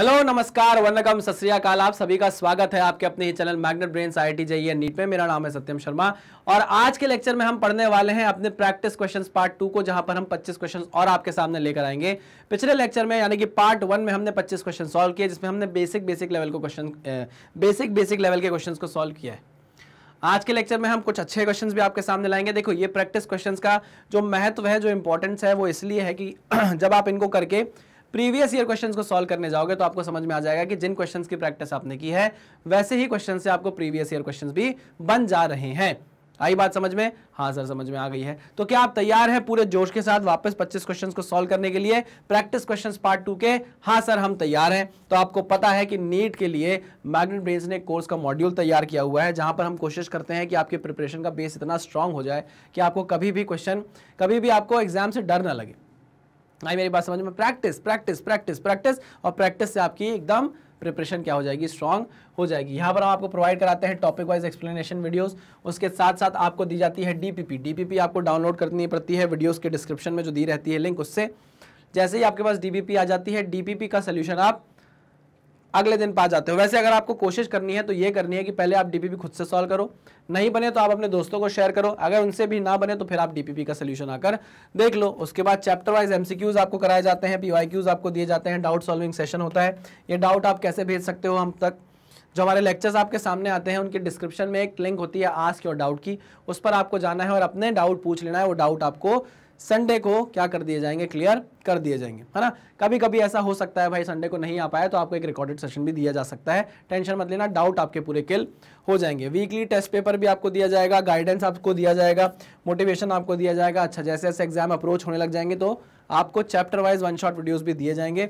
Hello नमस्कार वनकम सत श्रीकाल आप सभी का स्वागत है आपके अपने ही channel magnet brain I T जाइए नीट में मेरा नाम है सत्यम शर्मा और आज के लेक्चर में हम पढ़ने वाले हैं अपने प्रैक्टिस क्वेश्चंस पार्ट टू को जहां पर हम 25 क्वेश्चंस और आपके सामने लेकर आएंगे पिछले लेक्चर में यानी कि पार्ट वन में हमने पच्चीस क्वेश्चन सॉल्व किए जिसमें हमने बेसिक बेसिक लेवल को क्वेश्चन बेसिक बेसिक लेवल के क्वेश्चन को सॉल्व किया है आज के लेक्चर में हम कुछ अच्छे क्वेश्चंस भी आपके सामने लाएंगे देखो ये प्रैक्टिस क्वेश्चंस का जो महत्व है जो इंपॉर्टेंस है वो इसलिए है कि जब आप इनको करके प्रीवियस ईयर क्वेश्चंस को सॉल्व करने जाओगे तो आपको समझ में आ जाएगा कि जिन क्वेश्चंस की प्रैक्टिस आपने की है वैसे ही क्वेश्चन से आपको प्रीवियस ईयर क्वेश्चंस भी बन जा रहे हैं आई बात समझ में हाँ सर समझ में आ गई है तो क्या आप तैयार हैं पूरे जोश के साथ वापस 25 क्वेश्चंस को सॉल्व करने के लिए प्रैक्टिस क्वेश्चंस पार्ट टू के हाँ सर हम तैयार हैं तो आपको पता है कि नीट के लिए मैग्नेट ब्रेन्स ने कोर्स का मॉड्यूल तैयार किया हुआ है जहां पर हम कोशिश करते हैं कि आपके प्रिपरेशन का बेस इतना स्ट्रांग हो जाए कि आपको कभी भी क्वेश्चन कभी भी आपको एग्जाम से डर ना लगे आई मेरी बात समझ में प्रैक्टिस प्रैक्टिस प्रैक्टिस प्रैक्टिस और प्रैक्टिस से आपकी एकदम प्रिपरेशन क्या हो जाएगी स्ट्रॉन्ग हो जाएगी यहाँ पर हम आपको प्रोवाइड कराते हैं टॉपिक वाइज एक्सप्लेनेशन वीडियोस उसके साथ साथ आपको दी जाती है डीपीपी डीपीपी आपको डाउनलोड करनी पड़ती है वीडियोस के डिस्क्रिप्शन में जो दी रहती है लिंक उससे जैसे ही आपके पास डीपीपी आ जाती है डीपीपी का सोल्यूशन आप अगले दिन पा जाते हो वैसे अगर आपको कोशिश करनी है तो ये करनी है कि पहले आप डीपीपी खुद से सॉल्व करो नहीं बने तो आप अपने दोस्तों को शेयर करो अगर उनसे भी ना बने तो फिर आप डीपीपी का सोल्यूशन आकर देख लो उसके बाद चैप्टर वाइज एमसीक्यूज आपको कराए जाते हैं पीवाईक्यूज आपको दिए जाते हैं डाउट सॉल्विंग सेशन होता है ये डाउट आप कैसे भेज सकते हो हम तक जो हमारे लेक्चर्स आपके सामने आते हैं उनके डिस्क्रिप्शन में एक लिंक होती है आस्क योर डाउट की उस पर आपको जाना है और अपने डाउट पूछ लेना है वो डाउट आपको संडे को क्या कर दिए जाएंगे क्लियर कर दिए जाएंगे है ना कभी कभी ऐसा हो सकता है भाई संडे को नहीं आ पाया तो आपको एक रिकॉर्डेड सेशन भी दिया जा सकता है टेंशन मत लेना डाउट आपके पूरे किल हो जाएंगे वीकली टेस्ट पेपर भी आपको दिया जाएगा गाइडेंस आपको दिया जाएगा मोटिवेशन आपको दिया जाएगा अच्छा जैसे जैसे एग्जाम अप्रोच होने लग जाएंगे तो आपको chapter wise one shot videos भी दिए जाएंगे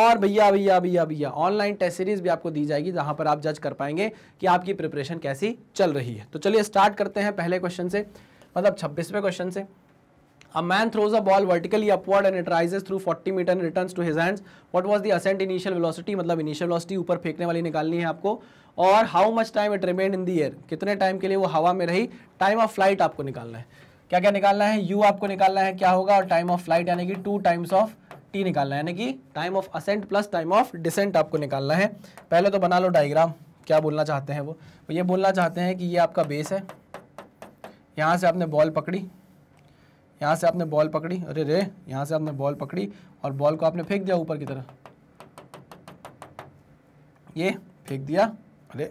और भैया भैया भैया भैया ऑनलाइन टेस्ट सीरीज भी आपको दी जाएगी जहां पर आप जज कर पाएंगे कि आपकी प्रिपरेशन कैसी चल रही है तो चलिए स्टार्ट करते हैं पहले क्वेश्चन से मतलब छब्बीसवें क्वेश्चन से A man throws a ball vertically upward and it rises through 40 meter and returns to his hands. What was the ascent initial velocity? मतलब initial velocity ऊपर फेंकने वाली निकालनी है आपको और how much time it remained in the air? कितने time के लिए वो हवा में रही Time of flight आपको निकालना है क्या क्या निकालना है U आपको निकालना है क्या होगा और time of flight यानी कि two times of T निकालना है यानी कि time of ascent plus time of descent आपको निकालना है पहले तो बना लो डायग्राम क्या बोलना चाहते हैं वो ये बोलना चाहते हैं कि ये आपका बेस है यहाँ से आपने बॉल पकड़ी यहाँ से आपने बॉल पकड़ी अरे रे यहाँ से आपने बॉल पकड़ी और बॉल को आपने फेंक दिया ऊपर की तरफ ये फेंक दिया अरे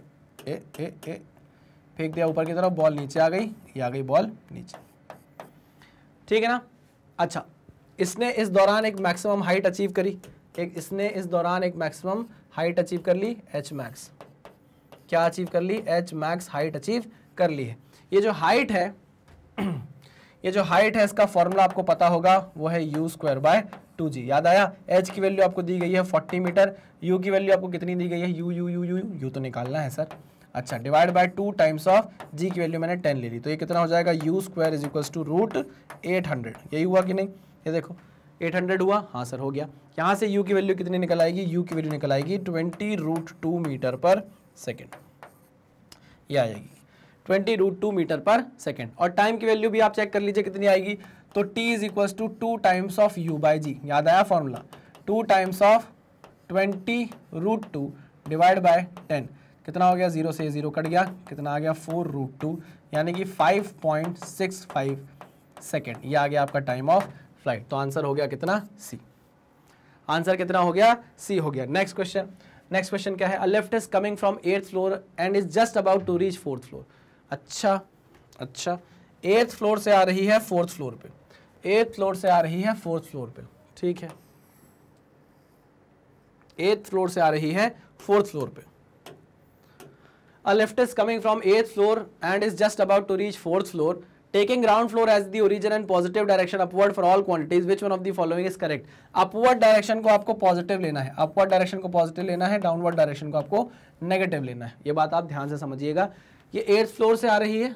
ए ए ए फेंक दिया ऊपर की तरफ बॉल नीचे आ गई ये आ गई बॉल नीचे ठीक है ना अच्छा इसने इस दौरान एक मैक्सिमम हाइट अचीव करी एक इसने इस दौरान एक मैक्सिमम हाइट अचीव कर ली एच मैक्स क्या अचीव कर ली एच मैक्स हाइट अचीव कर ली है ये जो हाइट है ये जो हाइट है इसका फॉर्मूला आपको पता होगा वो है U square by two G याद आया एच की वैल्यू आपको दी गई है फोर्टी मीटर यू की वैल्यू आपको कितनी दी गई है U U U U U तो निकालना है सर अच्छा divide by two times of G की वैल्यू मैंने टेन ले ली तो ये कितना हो जाएगा U square is equals to root eight hundred यही हुआ कि नहीं ये देखो एट हंड्रेड हुआ हाँ सर हो गया यहाँ से यू की वैल्यू कितनी निकल आएगी यू की वैल्यू निकल आएगी twenty root two metre per second ये आ जाएगी twenty root two metre per second और टाइम की वैल्यू भी आप चेक कर लीजिए कितनी आएगी तो t is equal to two times of u by G याद आया formula two times of twenty root two divide by ten कितना हो गया जीरो से जीरो कट गया कितना आ गया फोर रूट टू यानी कि five point six five second यह आ गया आपका टाइम ऑफ फ्लाइट तो आंसर हो गया कितना सी आंसर कितना हो गया सी हो गया नेक्स्ट क्वेश्चन नेक्स्ट क्वेश्चन क्या है lift is coming from eighth floor and is just about to reach fourth floor अच्छा अच्छा एथ फ्लोर से आ रही है फोर्थ फ्लोर पे एट्थ फ्लोर से आ रही है फोर्थ फ्लोर पे ठीक है एट्थ फ्लोर से आ रही है फोर्थ फ्लोर पे a lift is coming from eighth floor and is just about to reach fourth floor taking ground floor as the origin and positive direction upward for all quantities which one of the following is correct upward direction को आपको positive लेना है upward direction को positive लेना है downward direction को आपको negative लेना है ये बात आप ध्यान से समझिएगा ये एट्थ फ्लोर से आ रही है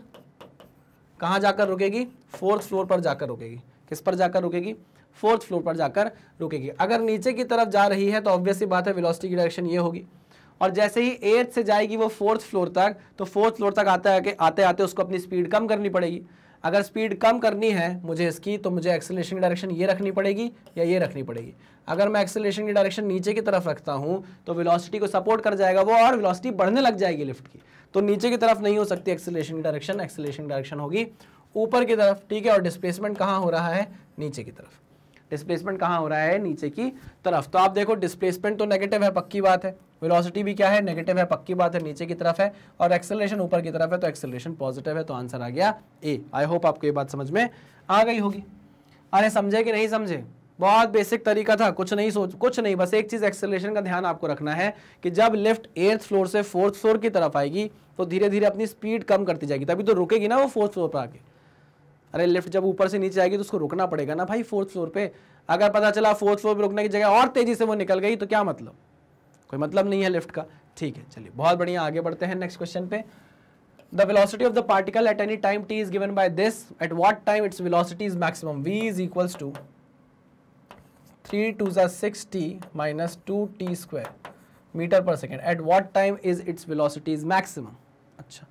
कहाँ जाकर रुकेगी फोर्थ फ्लोर पर जाकर रुकेगी किस पर जाकर रुकेगी फोर्थ फ्लोर पर जाकर रुकेगी अगर नीचे की तरफ जा रही है तो ऑब्वियसली बात है वेलोसिटी की डायरेक्शन ये होगी और जैसे ही एट्थ से जाएगी वो फोर्थ फ्लोर तक तो फोर्थ फ्लोर तक आता है कि आते आते उसको अपनी स्पीड कम करनी पड़ेगी अगर स्पीड कम करनी है मुझे इसकी तो मुझे एक्सेलेशन की डायरेक्शन ये रखनी पड़ेगी या ये रखनी पड़ेगी अगर मैं एक्सेलेशन की डायरेक्शन नीचे की तरफ रखता हूँ तो विलॉसिटी को सपोर्ट कर जाएगा वो और विलॉसिटी बढ़ने लग जाएगी लिफ्ट की तो नीचे की तरफ नहीं हो सकती एक्सेलेशन डायरेक्शन की डायरेक्शन होगी ऊपर की तरफ ठीक है और डिस्प्लेसमेंट कहाँ हो रहा है नीचे की तरफ डिस्प्लेसमेंट कहाँ हो रहा है नीचे की तरफ तो आप देखो डिस्प्लेसमेंट तो नेगेटिव है पक्की बात है वेलोसिटी भी क्या है नेगेटिव है पक्की बात है नीचे की तरफ है और एक्सेलरेशन ऊपर की तरफ है तो एक्सेलरेशन पॉजिटिव है तो आंसर आ गया ए आई होप आपको ये बात समझ में आ गई होगी अरे समझे कि नहीं समझे बहुत बेसिक तरीका था कुछ नहीं सोच कुछ नहीं बस एक चीज़ एक्सेलेशन का ध्यान आपको रखना है कि जब लिफ्ट एर्थ फ्लोर से फोर्थ फ्लोर की तरफ आएगी तो धीरे धीरे अपनी स्पीड कम करती जाएगी तभी तो रुकेगी ना वो फोर्थ फ्लोर पर आके अरे लिफ्ट जब ऊपर से नीचे आएगी तो उसको रुकना पड़ेगा ना भाई फोर्थ फ्लोर पर अगर पता चला फोर्थ फ्लोर पर रुकने की जगह और तेज़ी से वो निकल गई तो क्या मतलब कोई मतलब नहीं है लिफ्ट का ठीक है चलिए बहुत बढ़िया आगे बढ़ते हैं नेक्स्ट क्वेश्चन पे the velocity of the particle at any time t is given by this at what time its velocity is maximum v is equals to three two ज़ा six T minus two T square metre per second at what time is its velocity is maximum अच्छा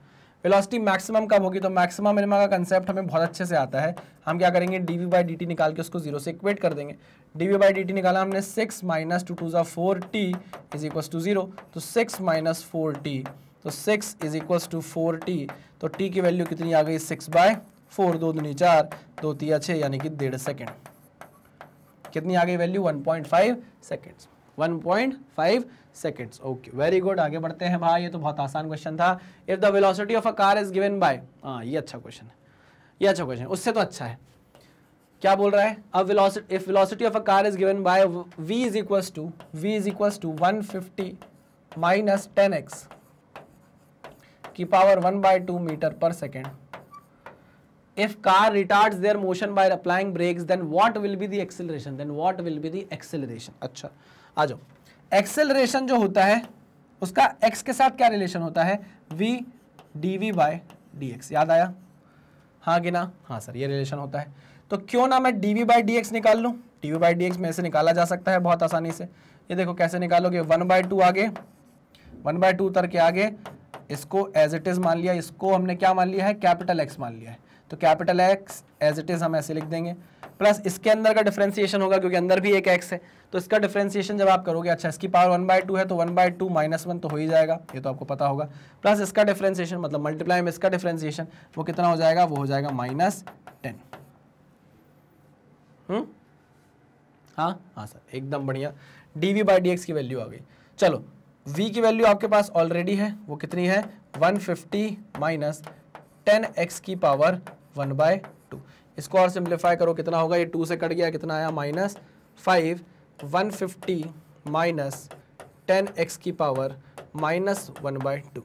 velocity maximum कब होगी तो maximum minima का concept हमें बहुत अच्छे से आता है हम क्या करेंगे D we by D T निकाल के उसको जीरो से इक्वेट कर देंगे D we by D T निकाला हमने सिक्स माइनस टू टू ज़ा four T is equal to zero तो सिक्स माइनस फोर टी तो six is equal to four T तो टी की वैल्यू कितनी आ गई सिक्स बाय फोर दो दूनी चार दो तीया छः यानी कि डेढ़ सेकेंड कितनी आ गई value 1.5 point 1.5 seconds okay very good आगे बढ़ते हैं भाई ये तो बहुत आसान क्वेश्चन था if the velocity of a car is given by हाँ ये अच्छा क्वेश्चन है ये अच्छा क्वेश्चन उससे तो अच्छा है क्या बोल रहा है a velocity if velocity of a car is given by v is equals to v is equals to 150 minus 10x की power 1 by 2 metre per second if car retards their motion by applying brakes then what will be the acceleration then what will be the acceleration अच्छा आ जाओ acceleration जो होता है उसका x के साथ क्या relation होता है v dv by dx याद आया हाँ कि ना हाँ सर ये relation होता है तो क्यों ना मैं dv by dx निकाल लूँ dv by dx में से निकाला जा सकता है बहुत आसानी से ये देखो कैसे निकालोगे वन बाय टू आगे वन बाय टू उतर के आगे इसको एज इट इज़ मान लिया इसको हमने क्या मान लिया है कैपिटल एक्स मान लिया है तो capital X as it is हम ऐसे लिख देंगे प्लस इसके अंदर का डिफ्रेंसिएशन होगा क्योंकि अंदर भी एक एक्स है तो इसका डिफ्रेंसिएशन जब आप करोगे अच्छा इसकी पावर वन बाय टू है तो one by two minus one तो हो ही जाएगा ये तो आपको पता होगा प्लस इसका डिफ्रेंसिएशन मतलब मल्टीप्लाई में इसका डिफ्रेंसिएशन वो कितना हो जाएगा वो हो जाएगा माइनस हम्म? टेन हाँ हाँ सर एकदम बढ़िया D we by D X की वैल्यू आ गई चलो वी की वैल्यू आपके पास ऑलरेडी है वो कितनी है one fifty minus ten X की पावर वन बाय टू इसको और सिंप्लीफाई करो कितना होगा ये टू से कट गया कितना आया minus five one fifty minus ten X की power minus one by two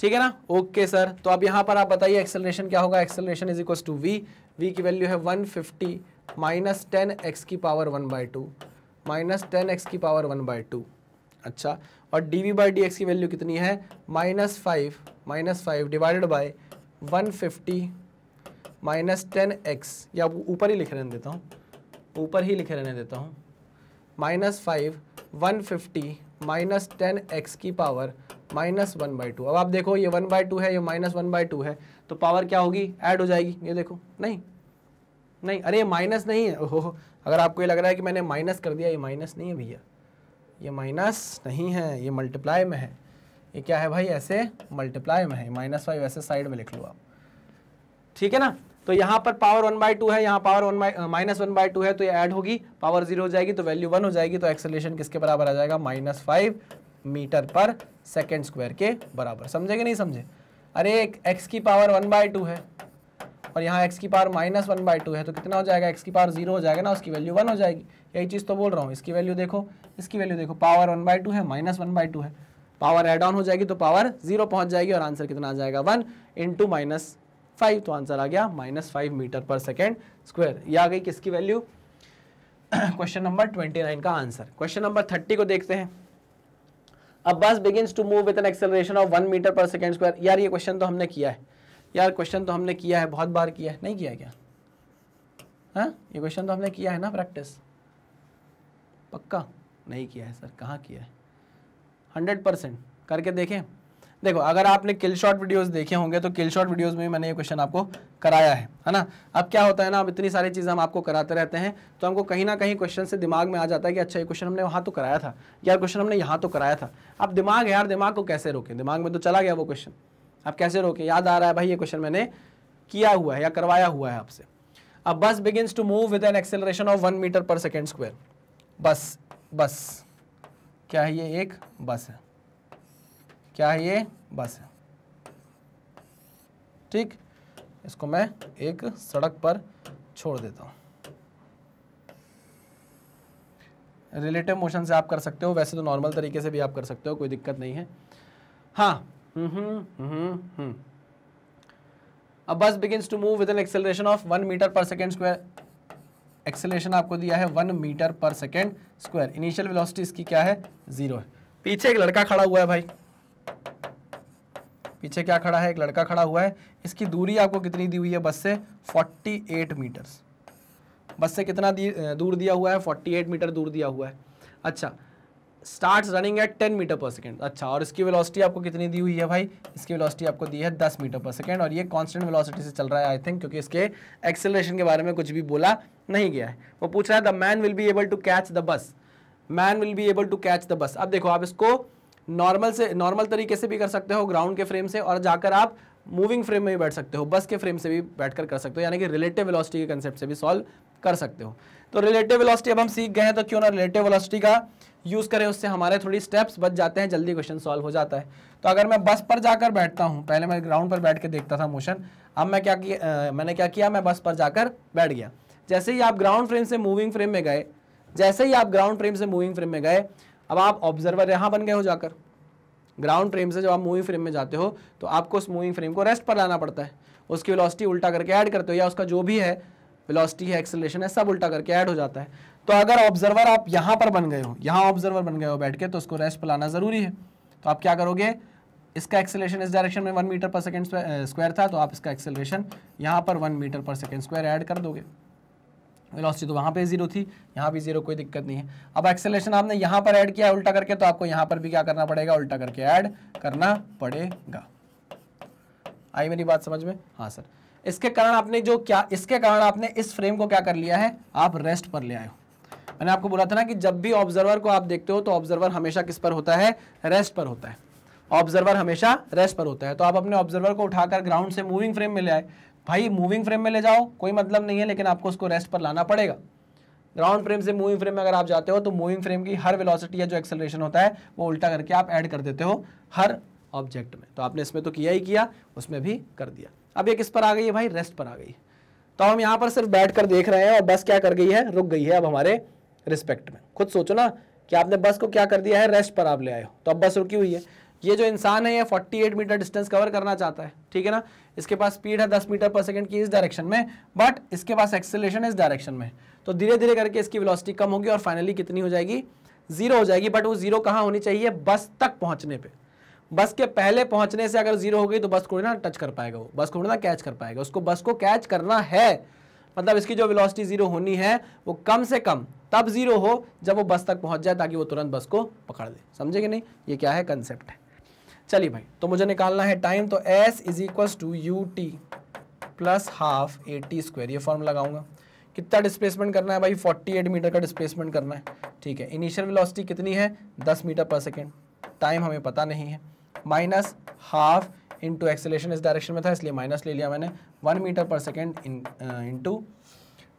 ठीक है ना ओके okay, सर तो अब यहां पर आप बताइए एक्सेलरेशन क्या होगा acceleration is equal to V V की वैल्यू है one fifty minus ten X की power one by two minus ten X की पावर वन बाय टू अच्छा और D we by D X की वैल्यू कितनी है minus five minus five divided by one fifty minus ten X या ऊपर ही लिख रहने देता हूँ ऊपर ही लिखे रहने देता हूँ minus five one fifty minus ten X की power minus one by two अब आप देखो ये वन बाई टू है ये माइनस वन बाई टू है तो पावर क्या होगी ऐड हो जाएगी ये देखो नहीं नहीं अरे माइनस नहीं है ओहो अगर आपको ये लग रहा है कि मैंने माइनस कर दिया ये माइनस नहीं है भैया ये माइनस नहीं है ये मल्टीप्लाई में है ये क्या है भाई ऐसे मल्टीप्लाई में है माइनस फाइव ऐसे साइड में लिख लो आप ठीक है ना तो यहाँ पर पावर वन बाई टू है यहाँ power one by minus one by two है तो ये ऐड होगी पावर जीरो हो जाएगी तो वैल्यू वन हो जाएगी तो एक्सेलेशन किसके बराबर आ जाएगा minus five metre per second square के बराबर समझे कि नहीं समझे अरे एक एक्स की पावर वन बाई टू है और यहाँ x की power minus one by two है तो कितना हो जाएगा x की पावर जीरो हो जाएगा ना उसकी वैल्यू वन हो जाएगी यही चीज़ तो बोल रहा हूँ इसकी वैल्यू देखो इसकी वैल्यू देखो पावर वन बाई टू है माइनस वन बाई टू है पावर एड ऑन हो जाएगी तो पावर जीरो पहुँच जाएगी और आंसर कितना आ जाएगा वन इंटू माइनस फाइव तो आंसर आ गया minus five metre per second square ये आ गई किसकी value question number twenty nine का आंसर क्वेश्चन नंबर थर्टी को देखते हैं अब bus begin to move with an acceleration of one metre per second square यार ये क्वेश्चन तो हमने किया है यार क्वेश्चन तो हमने किया है बहुत बार किया है नहीं किया क्या हाँ ये क्वेश्चन तो हमने किया है ना प्रैक्टिस पक्का नहीं किया है सर कहाँ किया है हंड्रेड परसेंट करके देखें देखो अगर आपने किल शॉट वीडियोज देखे होंगे तो किल शॉट वीडियोज में मैंने ये क्वेश्चन आपको कराया है है ना अब क्या होता है ना अब इतनी सारी चीज़ हम आपको कराते रहते हैं तो हमको कहीं ना कहीं क्वेश्चन से दिमाग में आ जाता है कि अच्छा ये क्वेश्चन हमने वहाँ तो कराया था यार क्वेश्चन हमने यहाँ तो कराया था अब दिमाग है यार दिमाग को कैसे रोकें दिमाग में तो चला गया वो क्वेश्चन आप कैसे रोके याद आ रहा है भाई ये क्वेश्चन मैंने किया हुआ है या करवाया हुआ है आपसे अब bus begins to move with an acceleration of one metre per second square bus bus क्या है ये एक बस है क्या है ये बस है ठीक इसको मैं एक सड़क पर छोड़ देता हूँ रिलेटिव मोशन से आप कर सकते हो वैसे तो नॉर्मल तरीके से भी आप कर सकते हो कोई दिक्कत नहीं है हाँ अब bus begins to move with an acceleration of one metre per second square acceleration आपको दिया है one metre per second square initial velocity इसकी क्या है जीरो है पीछे एक लड़का खड़ा हुआ है भाई पीछे क्या खड़ा है एक लड़का खड़ा हुआ है इसकी दूरी आपको कितनी दी हुई है बस से 48 मीटर बस से कितना दूर दिया हुआ है 48 मीटर दूर दिया हुआ है अच्छा start running at 10 metre per second अच्छा और इसकी वेलोसिटी आपको कितनी दी हुई है भाई इसकी वेलोसिटी आपको दी है 10 मीटर पर सेकेंड और ये कांस्टेंट वेलोसिटी से चल रहा है आई थिंक क्योंकि इसके एक्सेलरेशन के बारे में कुछ भी बोला नहीं गया है वो पूछ रहा है the man will be able to catch the bus man will be able to catch the bus अब देखो आप इसको नॉर्मल से नॉर्मल तरीके से भी कर सकते हो ग्राउंड के फ्रेम से और जाकर आप मूविंग फ्रेम में भी बैठ सकते हो बस के फ्रेम से भी बैठकर कर सकते हो यानी कि रिलेटिव वेलोसिटी के कंसेप्ट से भी सॉल्व कर सकते हो तो रिलेटिव वेलोसिटी अब हम सीख गए हैं तो क्यों ना रिलेटिव वेलोसिटी का यूज़ करें उससे हमारे थोड़ी स्टेप्स बच जाते हैं जल्दी क्वेश्चन सॉल्व हो जाता है तो अगर मैं बस पर जाकर बैठता हूँ पहले मैं ग्राउंड पर बैठ के देखता था मोशन अब मैं क्या किया मैंने क्या किया मैं बस पर जाकर बैठ गया जैसे ही आप ग्राउंड फ्रेम से मूविंग फ्रेम में गए जैसे ही आप ग्राउंड फ्रेम से मूविंग फ्रेम में गए अब आप ऑब्जर्वर यहाँ बन गए हो जाकर ग्राउंड फ्रेम से जब आप मूविंग फ्रेम में जाते हो तो आपको उस मूविंग फ्रेम को रेस्ट पर लाना पड़ता है उसकी वेलोसिटी उल्टा करके ऐड करते हो या उसका जो भी है वेलोसिटी है एक्सेलेशन है सब उल्टा करके ऐड हो जाता है तो अगर ऑब्जर्वर आप यहाँ पर बन गए हो यहाँ ऑब्जर्वर बन गए हो बैठ के तो उसको रेस्ट पलाना ज़रूरी है तो आप क्या करोगे इसका एक्सेलेशन इस डायरेक्शन में one metre per second square था तो आप इसका एक्सेलेशन यहाँ पर one metre per second square add कर दोगे वेलोसिटी तो वहाँ पे जीरो थी यहाँ भी जीरो कोई दिक्कत नहीं है अब एक्सेलेशन आपने यहाँ पर ऐड किया उल्टा करके तो आपको यहाँ पर भी क्या करना पड़ेगा उल्टा करके ऐड करना पड़ेगा आई मेरी बात समझ में हाँ सर इसके कारण आपने जो क्या इसके कारण आपने इस फ्रेम को क्या कर लिया है आप रेस्ट पर ले आए हो मैंने आपको बोला था ना कि जब भी ऑब्जर्वर को आप देखते हो तो ऑब्जर्वर हमेशा किस पर होता है रेस्ट पर होता है ऑब्जर्वर हमेशा रेस्ट पर होता है तो आप अपने ऑब्जर्वर को उठाकर ग्राउंड से मूविंग फ्रेम में ले आए भाई मूविंग फ्रेम में ले जाओ कोई मतलब नहीं है लेकिन आपको उसको रेस्ट पर लाना पड़ेगा ग्राउंड फ्रेम से मूविंग फ्रेम में अगर आप जाते हो तो मूविंग फ्रेम की हर वेलोसिटी या जो एक्सेलरेशन होता है वो उल्टा करके आप ऐड कर देते हो हर ऑब्जेक्ट में तो आपने इसमें तो किया ही किया उसमें भी कर दिया अब ये किस पर आ गई है भाई रेस्ट पर आ गई तो हम यहाँ पर सिर्फ बैठ कर देख रहे हैं और बस क्या कर गई है रुक गई है अब हमारे रिस्पेक्ट में खुद सोचो ना कि आपने बस को क्या कर दिया है रेस्ट पर आप ले आए हो तो अब बस रुकी हुई है ये जो इंसान है ये 48 मीटर डिस्टेंस कवर करना चाहता है ठीक है ना इसके पास स्पीड है 10 मीटर पर सेकंड की इस डायरेक्शन में बट इसके पास एक्सेलेशन इस डायरेक्शन में तो धीरे धीरे करके इसकी वेलोसिटी कम होगी और फाइनली कितनी हो जाएगी जीरो हो जाएगी बट वो जीरो कहाँ होनी चाहिए बस तक पहुँचने पर बस के पहले पहुंचने से अगर जीरो हो गई तो बस को ना टच कर पाएगा वो बस को ना कैच कर पाएगा उसको बस को कैच करना है मतलब इसकी जो वेलोसिटी जीरो होनी है वो कम से कम तब जीरो हो जब वो बस तक पहुंच जाए ताकि वो तुरंत बस को पकड़ दे समझे कि नहीं ये क्या है कंसेप्ट है चलिए भाई तो मुझे निकालना है टाइम तो S is equal to U T plus half A T square ये फॉर्म लगाऊंगा कितना डिस्प्लेसमेंट करना है भाई 48 मीटर का डिस्प्लेसमेंट करना है ठीक है इनिशियल वेलोसिटी कितनी है 10 मीटर पर सेकेंड टाइम हमें पता नहीं है माइनस हाफ इंटू एक्सेलेशन इस डायरेक्शन में था इसलिए माइनस ले लिया मैंने one metre per second in into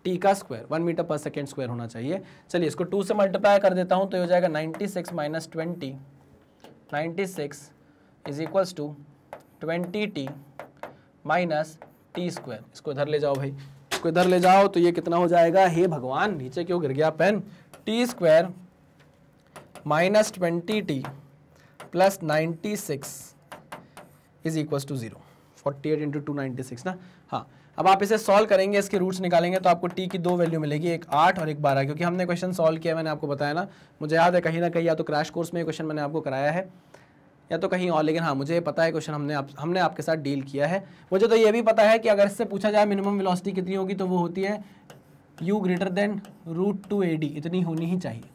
T का square one metre per second square होना चाहिए चलिए इसको टू से मल्टीप्लाई कर देता हूँ तो हो जाएगा ninety six minus twenty ninety six is equals to twenty T minus T square इसको इधर ले जाओ भाई इसको इधर ले जाओ तो ये कितना हो जाएगा हे भगवान नीचे क्यों गिर गया pen T square minus twenty T plus ninety six is equal to zero forty eight into two ninety six ना हाँ अब आप इसे सॉल्व करेंगे इसके रूट्स निकालेंगे तो आपको टी की दो वैल्यू मिलेगी एक आठ और एक बारह क्योंकि हमने क्वेश्चन सॉल्व किया मैंने आपको बताया ना मुझे याद है कहीं ना कहीं या तो क्रैश कोर्स में क्वेश्चन मैंने आपको कराया है या तो कहीं और लेकिन हाँ मुझे पता है क्वेश्चन हमने आप हमने आपके साथ डील किया है मुझे तो ये भी पता है कि अगर इससे पूछा जाए मिनिमम वेलोसिटी कितनी होगी तो वो होती है u greater than root two a d इतनी होनी ही चाहिए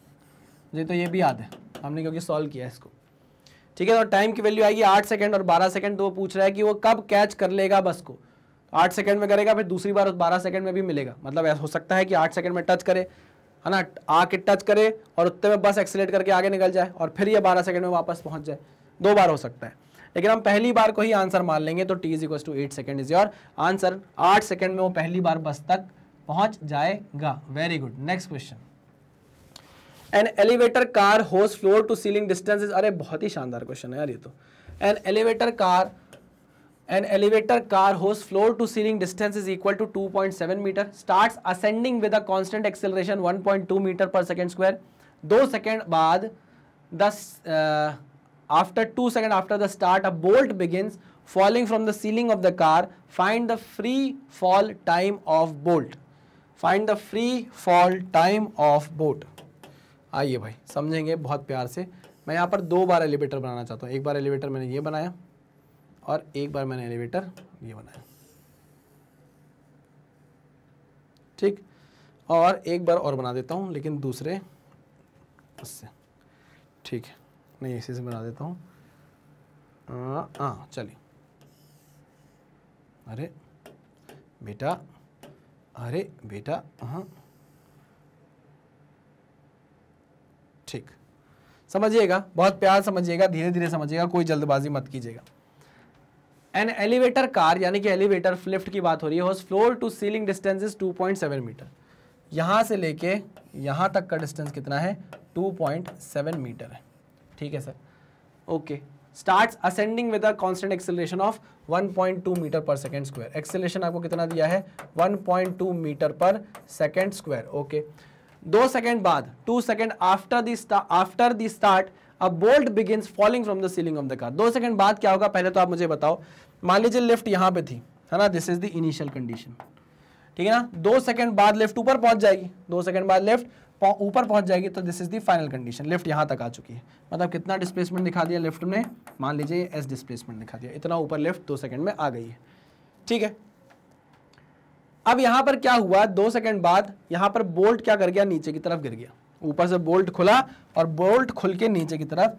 मुझे तो ये भी याद है हमने क्योंकि सॉल्व किया है इसको ठीक है तो टाइम की वैल्यू आएगी आठ सेकंड और बारह सेकंड तो वो पूछ रहा है कि वो कब कैच कर लेगा बस को आठ सेकंड में करेगा फिर दूसरी बार उस बारह सेकंड में भी मिलेगा मतलब ऐसा हो सकता है कि आठ सेकंड में टच करे है ना आके टच करे और उतने में बस एक्सीट करके आगे निकल जाए और फिर ये बारह सेकंड में वापस पहुंच जाए दो बार हो सकता है लेकिन हम पहली बार को ही आंसर मान लेंगे तो t is equal to eight second is your answer आठ सेकेंड में वो पहली बार बस तक पहुँच जाएगा very good next question an elevator car whose floor to ceiling distance अरे बहुत ही शानदार क्वेश्चन है यार ये तो an elevator car an elevator car whose floor to ceiling distance is equal to 2.7 metre starts ascending with a constant acceleration 1.2 metre per second square दो second बाद दस after two second after the start a bolt begins falling from the ceiling of the car find the free fall time of bolt find the free fall time of bolt आइए भाई समझेंगे बहुत प्यार से मैं यहाँ पर दो बार एलिवेटर बनाना चाहता हूँ एक बार एलिवेटर मैंने ये बनाया और एक बार मैंने एलिवेटर ये बनाया ठीक और एक बार और बना देता हूँ लेकिन दूसरे उससे ठीक है नहीं इसी से बना देता हूँ हाँ चलिए अरे बेटा अरे बेटा हाँ समझिएगा बहुत प्यार समझिएगा धीरे धीरे समझिएगा कोई जल्दबाजी मत कीजिएगा एन एलिवेटर कार यानी कि एलिवेटर फ्लिफ्ट की बात हो रही है floor to ceiling distance is 2.7 metre यहाँ से लेके यहाँ तक का डिस्टेंस कितना है 2.7 मीटर है ठीक है sir okay start ascending with a of one of 1.2 metre per second square acceleration आपको कितना दिया है two metre per second square okay okay. दो सेकेंड बाद two second after after the start a bolt begin falling from the ceiling of the car दो second बाद क्या होगा पहले तो आप मुझे बताओ मान लीजिए लिफ्ट यहां पे थी है ना this is the initial condition ठीक है ना दो सेकंड बाद लिफ्ट ऊपर पहुंच जाएगी दो सेकंड बाद लिफ्ट ऊपर पहुंच जाएगी तो this is the final condition lift यहां तक आ चुकी है मतलब कितना डिस्प्लेसमेंट दिखा दिया लिफ्ट ने मान लीजिए एस डिस्प्लेसमेंट दिखा दिया इतना ऊपर लिफ्ट दो सेकंड में आ गई है ठीक है अब यहां पर क्या हुआ दो सेकंड बाद यहां पर बोल्ट क्या कर गया नीचे की तरफ गिर गया ऊपर से बोल्ट खुला और बोल्ट खुल के नीचे की तरफ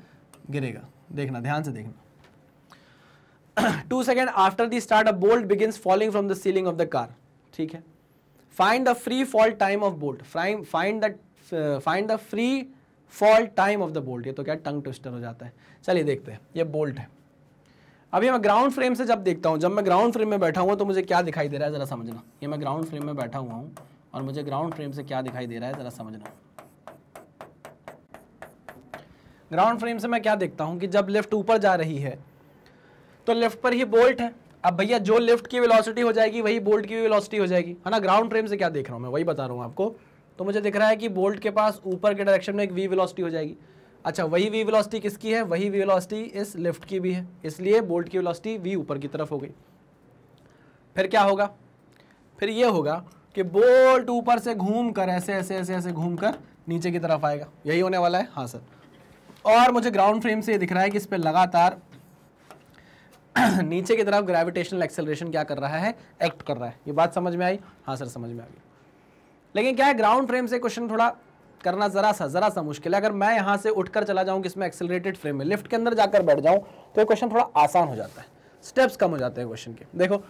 गिरेगा देखना ध्यान से देखना two second after the start a bolt begin falling from the ceiling of the car ठीक है find the free fall time of bolt find the find the free fall time of the bolt ये तो क्या tongue twister हो जाता है चलिए देखते हैं ये बोल्ट है अभी मैं ग्राउंड फ्रेम से जब देखता हूँ जब मैं ग्राउंड फ्रेम में बैठा हुआ तो मुझे क्या दिखाई दे रहा है ज़रा समझना ये मैं ग्राउंड फ्रेम में बैठा हुआ हूँ और मुझे ग्राउंड फ्रेम से क्या दिखाई दे रहा है ज़रा समझना ग्राउंड फ्रेम से मैं क्या देखता हूँ कि जब लेफ्ट ऊपर जा रही है तो लेफ्ट पर ही बोल्ट है अब भैया जो लेफ्ट की वेलोसिटी हो जाएगी वही बोल्ट की वेलोसिटी हो जाएगी है ना ग्राउंड फ्रेम से क्या देख रहा हूँ मैं वही बता रहा हूँ आपको तो मुझे दिख रहा है कि बोल्ट के पास ऊपर के डायरेक्शन में एक वी वेलोसिटी हो जाएगी अच्छा वही वी वेलोसिटी किसकी है वही वी वेलोसिटी इस लिफ्ट की भी है इसलिए बोल्ट की वेलोसिटी वी ऊपर की तरफ हो गई फिर क्या होगा फिर ये होगा कि बोल्ट ऊपर से घूम कर ऐसे ऐसे ऐसे ऐसे घूम कर नीचे की तरफ आएगा यही होने वाला है हाँ सर और मुझे ग्राउंड फ्रेम से ये दिख रहा है कि इस पर लगातार नीचे की तरफ ग्रेविटेशनल एक्सेलरेशन क्या कर रहा है एक्ट कर रहा है ये बात समझ में आई हाँ सर समझ में आ गई लेकिन क्या है ग्राउंड फ्रेम से क्वेश्चन थोड़ा करना ज़रा सा ज़रा सा मुश्किल है अगर मैं यहां से उठकर चला जाऊँ किसमें एक्सेलरेटेड फ्रेम में लिफ्ट के अंदर जाकर बैठ जाऊं तो ये क्वेश्चन थोड़ा आसान हो जाता है स्टेप्स कम हो जाते हैं क्वेश्चन के देखो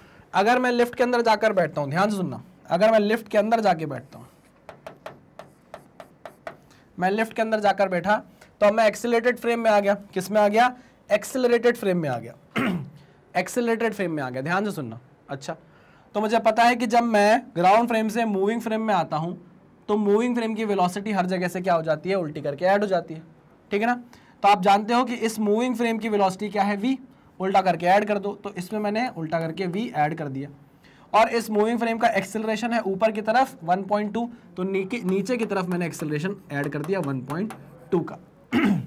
अगर मैं लिफ्ट के अंदर जाकर बैठता हूं ध्यान से सुनना अगर मैं लिफ्ट के अंदर जाके बैठता हूं मैं लिफ्ट के अंदर जाकर बैठा तो मैं एक्सेलरेटेड फ्रेम में आ गया किस में आ गया एक्सेलरेटेड फ्रेम में आ गया एक्सेलरेटेड फ्रेम में आ गया ध्यान से सुनना अच्छा तो मुझे पता है कि जब मैं ग्राउंड फ्रेम से मूविंग फ्रेम में आता हूं तो मूविंग फ्रेम की वेलोसिटी हर जगह से क्या हो जाती है उल्टी करके ऐड हो जाती है ठीक है ना तो आप जानते हो कि इस मूविंग फ्रेम की वेलोसिटी क्या है वी उल्टा करके ऐड कर दो तो इसमें मैंने उल्टा करके वी ऐड कर दिया और इस मूविंग फ्रेम का एक्सेलरेशन है ऊपर की तरफ 1.2 तो नीचे नीचे की तरफ मैंने एक्सेलरेशन ऐड कर दिया 1.2 का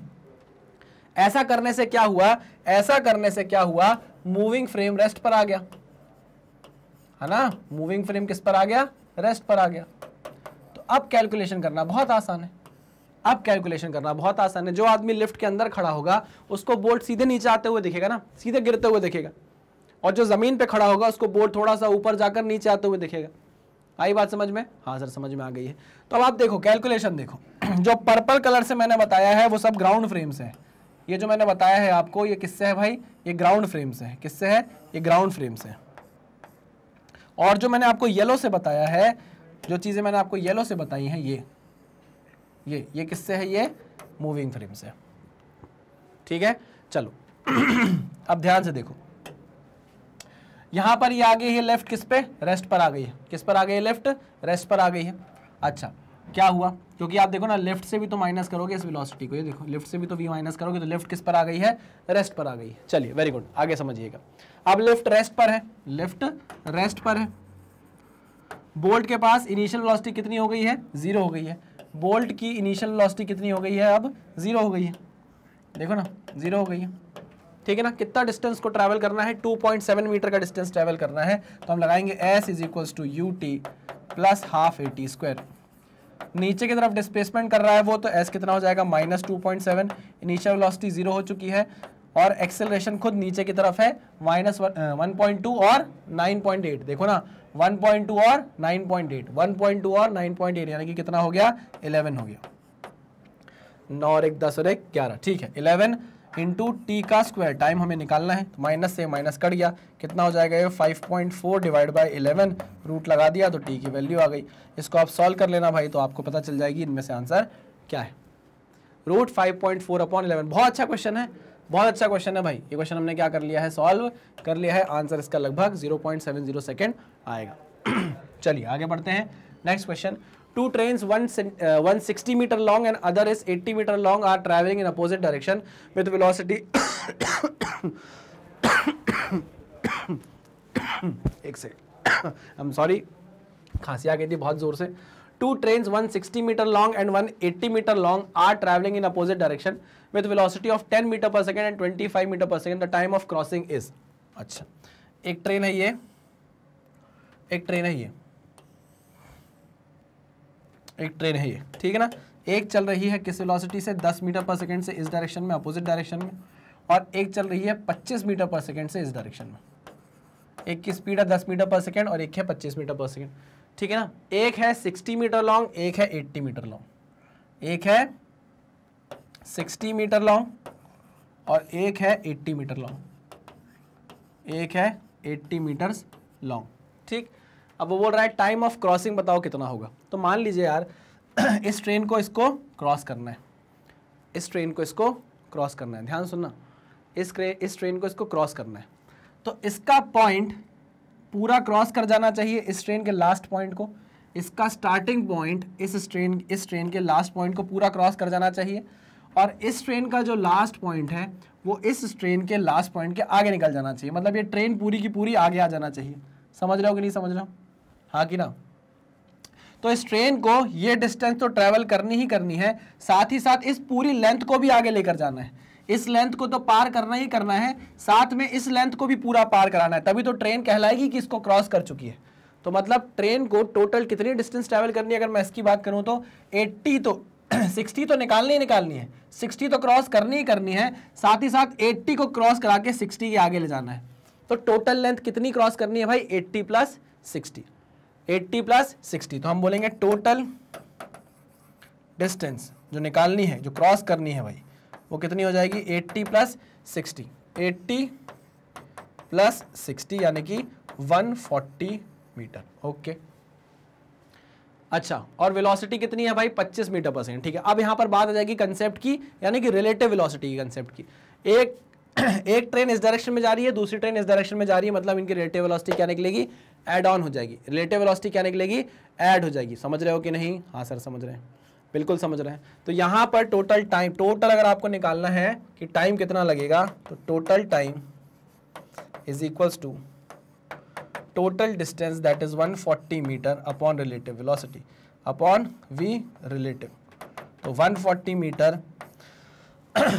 ऐसा करने से क्या हुआ ऐसा करने से क्या हुआ मूविंग फ्रेम रेस्ट पर आ गया है ना मूविंग फ्रेम किस पर आ गया रेस्ट पर आ गया अब कैलकुलेशन करना बहुत आसान है अब कैलकुलेशन करना बहुत आसान है जो आदमी लिफ्ट के अंदर खड़ा होगा उसको बोल्ट सीधे नीचे आते हुए दिखेगा ना सीधे गिरते हुए दिखेगा और जो ज़मीन पे खड़ा होगा उसको बोर्ड थोड़ा सा ऊपर जाकर नीचे आते हुए दिखेगा आई बात समझ में हाँ सर समझ में आ गई है तो अब आप देखो कैलकुलेशन देखो जो पर्पल कलर से मैंने बताया है वो सब ग्राउंड फ्रेम से है ये जो मैंने बताया है आपको ये किससे है भाई ये ग्राउंड फ्रेम से है किससे है ये ग्राउंड फ्रेम से है और जो मैंने आपको येलो से बताया है जो चीज़ें मैंने आपको येलो से बताई हैं ये ये ये किससे है ये मूविंग फ्रेम से ठीक है चलो अब ध्यान से देखो यहां पर ये आ गई है लेफ्ट किस पे रेस्ट पर आ गई है किस पर आ गई है लेफ्ट रेस्ट पर आ गई है अच्छा क्या हुआ क्योंकि आप देखो ना लेफ्ट से भी तो माइनस करोगे इस वेलोसिटी को ये देखो लेफ्ट से भी तो वी माइनस करोगे तो लेफ्ट किस पर आ गई है रेस्ट पर आ गई है चलिए वेरी गुड आगे समझिएगा अब लेफ्ट रेस्ट पर है लेफ्ट रेस्ट पर है बोल्ट के पास इनिशियल वेलोसिटी कितनी हो गई है जीरो हो गई है बोल्ट की इनिशियल वेलोसिटी कितनी हो गई है अब जीरो हो गई है देखो ना जीरो हो गई है ठीक है ना कितना डिस्टेंस को ट्रैवल करना है 2.7 मीटर का डिस्टेंस ट्रैवल करना है तो हम लगाएंगे s is equals to U T plus half A T square नीचे की तरफ डिस्प्लेसमेंट कर रहा है वो तो एस कितना हो जाएगा minus two point seven initial velocity zero हो चुकी है और एक्सेलरेशन खुद नीचे की तरफ है माइनस वन पॉइंट टू और नाइन पॉइंट एट देखो ना वन पॉइंट टू और nine point eight one point two और नाइन पॉइंट एट यानी कि कितना हो गया इलेवन हो गया नौ और एक दस और एक ग्यारह ठीक है इलेवन इंटू टी का स्क्वायर टाइम हमें निकालना है तो माइनस से माइनस कट गया कितना हो जाएगा ये five point four divide by eleven root लगा दिया तो टी की वैल्यू आ गई इसको आप सॉल्व कर लेना भाई तो आपको पता चल जाएगी इनमें से आंसर क्या है root five point four upon eleven बहुत अच्छा क्वेश्चन है बहुत अच्छा क्वेश्चन है भाई ये क्वेश्चन हमने क्या कर लिया है सॉल्व कर लिया है आंसर इसका लगभग zero point seven zero second आएगा चलिए आगे बढ़ते हैं next question two train one sixty metre long and other is is 80 meter long are traveling in opposite direction with velocity एक सेकेंड आई एम सॉरी खांसी आ गई थी बहुत ज़ोर से two trains 160 meter long and 180 meter long are traveling in opposite direction with velocity of 10 meter per second and 25 meter per second the time of crossing is अच्छा एक train है ये एक ट्रेन है ये एक ट्रेन है ये ठीक है ना एक चल रही है किस वेलोसिटी से 10 मीटर पर सेकंड से इस डायरेक्शन में अपोजिट डायरेक्शन में और एक चल रही है 25 मीटर पर सेकंड से इस डायरेक्शन में एक की स्पीड है 10 मीटर पर सेकंड और एक है 25 मीटर पर सेकंड ठीक है ना एक है 60 मीटर लॉन्ग एक है 80 मीटर लॉन्ग एक है 60 मीटर लॉन्ग और एक है 80 मीटर लॉन्ग एक है 80 मीटर्स लॉन्ग ठीक अब वो बोल रहा है टाइम ऑफ क्रॉसिंग बताओ कितना होगा तो मान लीजिए यार इस ट्रेन को इसको क्रॉस करना है इस ट्रेन को इसको क्रॉस करना है ध्यान सुनना इस इस ट्रेन को इसको क्रॉस करना है तो इसका पॉइंट पूरा क्रॉस कर जाना चाहिए इस ट्रेन के लास्ट पॉइंट को इसका स्टार्टिंग पॉइंट इस ट्रेन इस ट्रेन के लास्ट पॉइंट को पूरा क्रॉस कर जाना चाहिए और इस ट्रेन का जो लास्ट पॉइंट है वो इस ट्रेन के लास्ट पॉइंट के आगे निकल जाना चाहिए मतलब ये ट्रेन पूरी की पूरी आगे आ जाना चाहिए समझ रहे हो कि नहीं समझ रहे हो हाँ कि ना तो इस ट्रेन को ये डिस्टेंस तो ट्रेवल करनी ही करनी है साथ ही साथ इस पूरी लेंथ को भी आगे लेकर जाना है इस लेंथ को तो पार करना ही करना है साथ में इस लेंथ को भी पूरा पार कराना है तभी तो ट्रेन कहलाएगी कि इसको क्रॉस कर चुकी है तो मतलब ट्रेन को टोटल कितनी डिस्टेंस ट्रेवल करनी है अगर मैं इसकी बात करूँ तो एट्टी तो सिक्सटी तो निकालनी ही निकालनी है सिक्सटी तो क्रॉस करनी ही करनी है साथ ही साथ एट्टी को क्रॉस करा के सिक्सटी के आगे ले जाना है तो टोटल लेंथ कितनी क्रॉस करनी है भाई eighty plus sixty eighty plus sixty तो हम बोलेंगे टोटल डिस्टेंस जो निकालनी है जो क्रॉस करनी है भाई वो कितनी हो जाएगी eighty plus sixty eighty plus sixty यानी कि वन फोर्टी मीटर ओके अच्छा और वेलोसिटी कितनी है भाई 25 मीटर पर सेकेंड ठीक है अब यहां पर बात आ जाएगी कंसेप्ट की यानी कि रिलेटिव वेलोसिटी की कंसेप्ट की एक एक ट्रेन इस डायरेक्शन में जा रही है दूसरी ट्रेन इस डायरेक्शन में जा रही है मतलब इनकी रिलेटिव वेलोसिटी क्या निकलेगी एड ऑन हो जाएगी रिलेटिव वेलोसिटी क्या निकलेगी ऐड हो जाएगी समझ रहे हो कि नहीं हाँ सर समझ रहे हैं बिल्कुल समझ रहे हैं तो यहां पर टोटल टाइम टोटल अगर आपको निकालना है कि टाइम कितना लगेगा तो total time is equals to total distance that is 140 metre upon relative velocity upon v relative तो 140 मीटर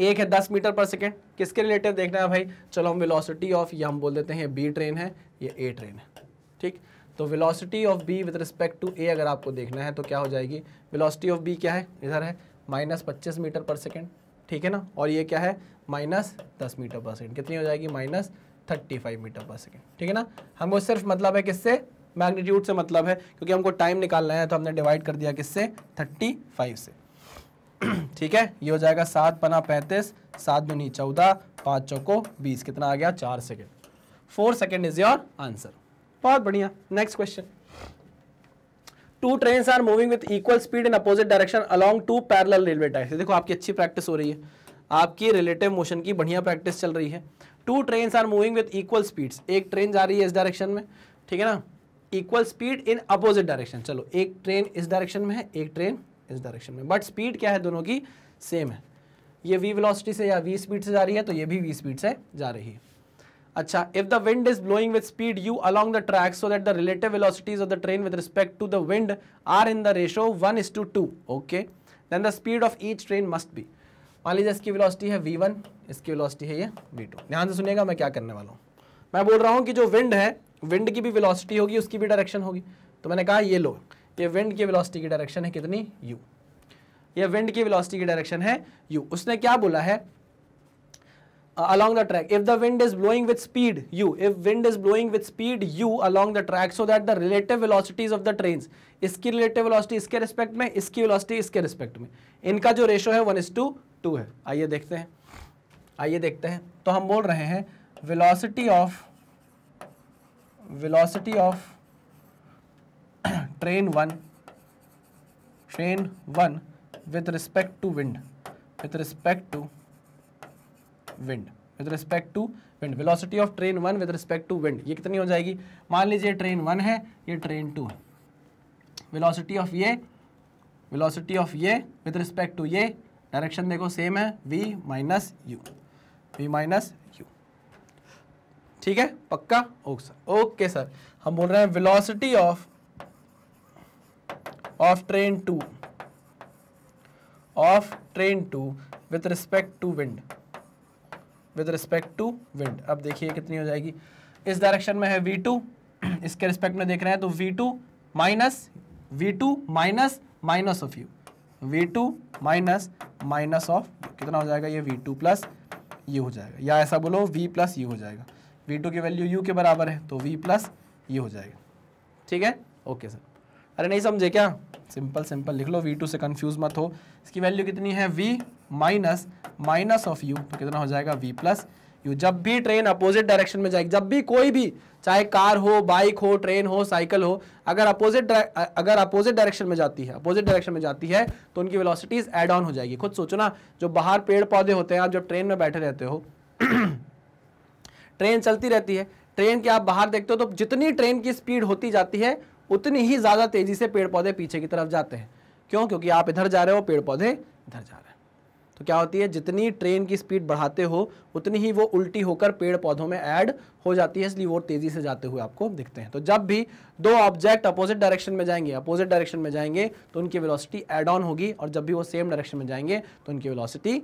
एक है 10 मीटर पर सेकेंड किसके रिलेटिव देखना है भाई चलो हम वेलोसिटी ऑफ ये हम बोल देते हैं बी ट्रेन है ये ए ट्रेन है ठीक तो velocity of b with respect to a अगर आपको देखना है तो क्या हो जाएगी वेलोसिटी ऑफ बी क्या है इधर है माइनस पच्चीस मीटर पर सेकेंड ठीक है ना और ये क्या है माइनस दस मीटर पर सेकेंड कितनी हो जाएगी minus thirty five metre per second ठीक है ना हमको सिर्फ मतलब है किससे मैग्नीट्यूड से मतलब है क्योंकि हमको टाइम निकालना है तो हमने डिवाइड कर दिया किससे थर्टी फाइव से ठीक है ये हो जाएगा सात पना पैंतीस सात दुनी चौदह पाँच चौको बीस कितना आ गया चार second four second is your answer बहुत बढ़िया next question two train are moving with equal speed in opposite direction along two parallel railway tracks देखो आपकी अच्छी प्रैक्टिस हो रही है आपकी रिलेटिव मोशन की बढ़िया प्रैक्टिस चल रही है two train are moving with equal speed एक ट्रेन जा रही है इस डायरेक्शन में ठीक है ना equal speed in opposite direction चलो एक ट्रेन इस डायरेक्शन में है एक ट्रेन इस डायरेक्शन में बट स्पीड क्या है दोनों की सेम है ये वी वेलोसिटी से या वी स्पीड से जा रही है तो ये भी वी स्पीड से जा रही है अच्छा if the wind is blowing with speed u along the track so that the relative velocities of the train with respect to the wind are in the ratio one is to two okay then the speed of each train must be मान लीजिए इसकी velocity है v one इसकी velocity है ये we to ध्यान से सुनिएगा मैं क्या करने वाला हूँ मैं बोल रहा हूँ कि जो विंड है विंड की भी वेलोसिटी होगी उसकी भी डायरेक्शन होगी तो मैंने कहा ये लो ये विंड की वेलोसिटी की डायरेक्शन है कितनी यू ये विंड की वेलोसिटी की डायरेक्शन है यू उसने क्या बोला है uh, along the track if the wind is blowing with speed u if wind is blowing with speed u along the track so that the relative velocities of the trains iski relative velocity iske respect mein iski velocity iske respect mein inka jo ratio hai 1 is to 2 hai aaiye dekhte hain aaiye dekhte hain to hum bol rahe hain velocity of velocity of train 1 train 1 with respect to wind with respect to wind with respect to wind velocity of train one with respect to wind ये कितनी हो जाएगी मान लीजिए train one है ये train two है velocity of ये वेलोसिटी ऑफ ये विद रिस्पेक्ट टू ये डायरेक्शन देखो सेम है v minus u v minus u ठीक है पक्का ओके सर ओके सर हम बोल रहे हैं velocity of of train two of train two with respect to wind with respect to wind अब देखिए कितनी हो जाएगी इस डायरेक्शन में है वी टू इसके रिस्पेक्ट में देख रहे हैं तो v two minus v two minus minus of u v two minus minus of कितना हो जाएगा ये वी टू प्लस यू हो जाएगा या ऐसा बोलो वी प्लस यू हो जाएगा वी टू की वैल्यू यू के बराबर है तो वी प्लस यू हो जाएगा ठीक है ओके सर अरे नहीं समझे क्या सिंपल सिंपल लिख लो वी टू से कन्फ्यूज मत हो इसकी वैल्यू कितनी है v minus minus of u तो कितना हो जाएगा वी प्लस यू जब भी ट्रेन अपोजिट डायरेक्शन में जाएगी जब भी कोई भी चाहे कार हो बाइक हो ट्रेन हो साइकिल हो अगर अपोजिट अगर अपोजिट डायरेक्शन में जाती है अपोजिट डायरेक्शन में जाती है तो उनकी वेलोसिटीज एड ऑन हो जाएगी खुद सोचो ना जो बाहर पेड़ पौधे होते हैं आप जब ट्रेन में बैठे रहते हो ट्रेन चलती रहती है ट्रेन के आप बाहर देखते हो तो जितनी ट्रेन की स्पीड होती जाती है उतनी ही ज़्यादा तेज़ी से पेड़ पौधे पीछे की तरफ जाते हैं क्यों क्योंकि आप इधर जा रहे हो पेड़ पौधे इधर जा रहे हैं तो क्या होती है जितनी ट्रेन की स्पीड बढ़ाते हो उतनी ही वो उल्टी होकर पेड़ पौधों में ऐड हो जाती है इसलिए वो तेज़ी से जाते हुए आपको दिखते हैं तो जब भी दो ऑब्जेक्ट अपोजिट डायरेक्शन में जाएंगे अपोजिट डायरेक्शन में जाएंगे तो उनकी वेलोसिटी एड ऑन होगी और जब भी वो सेम डायरेक्शन में जाएंगे तो उनकी वेलोसिटी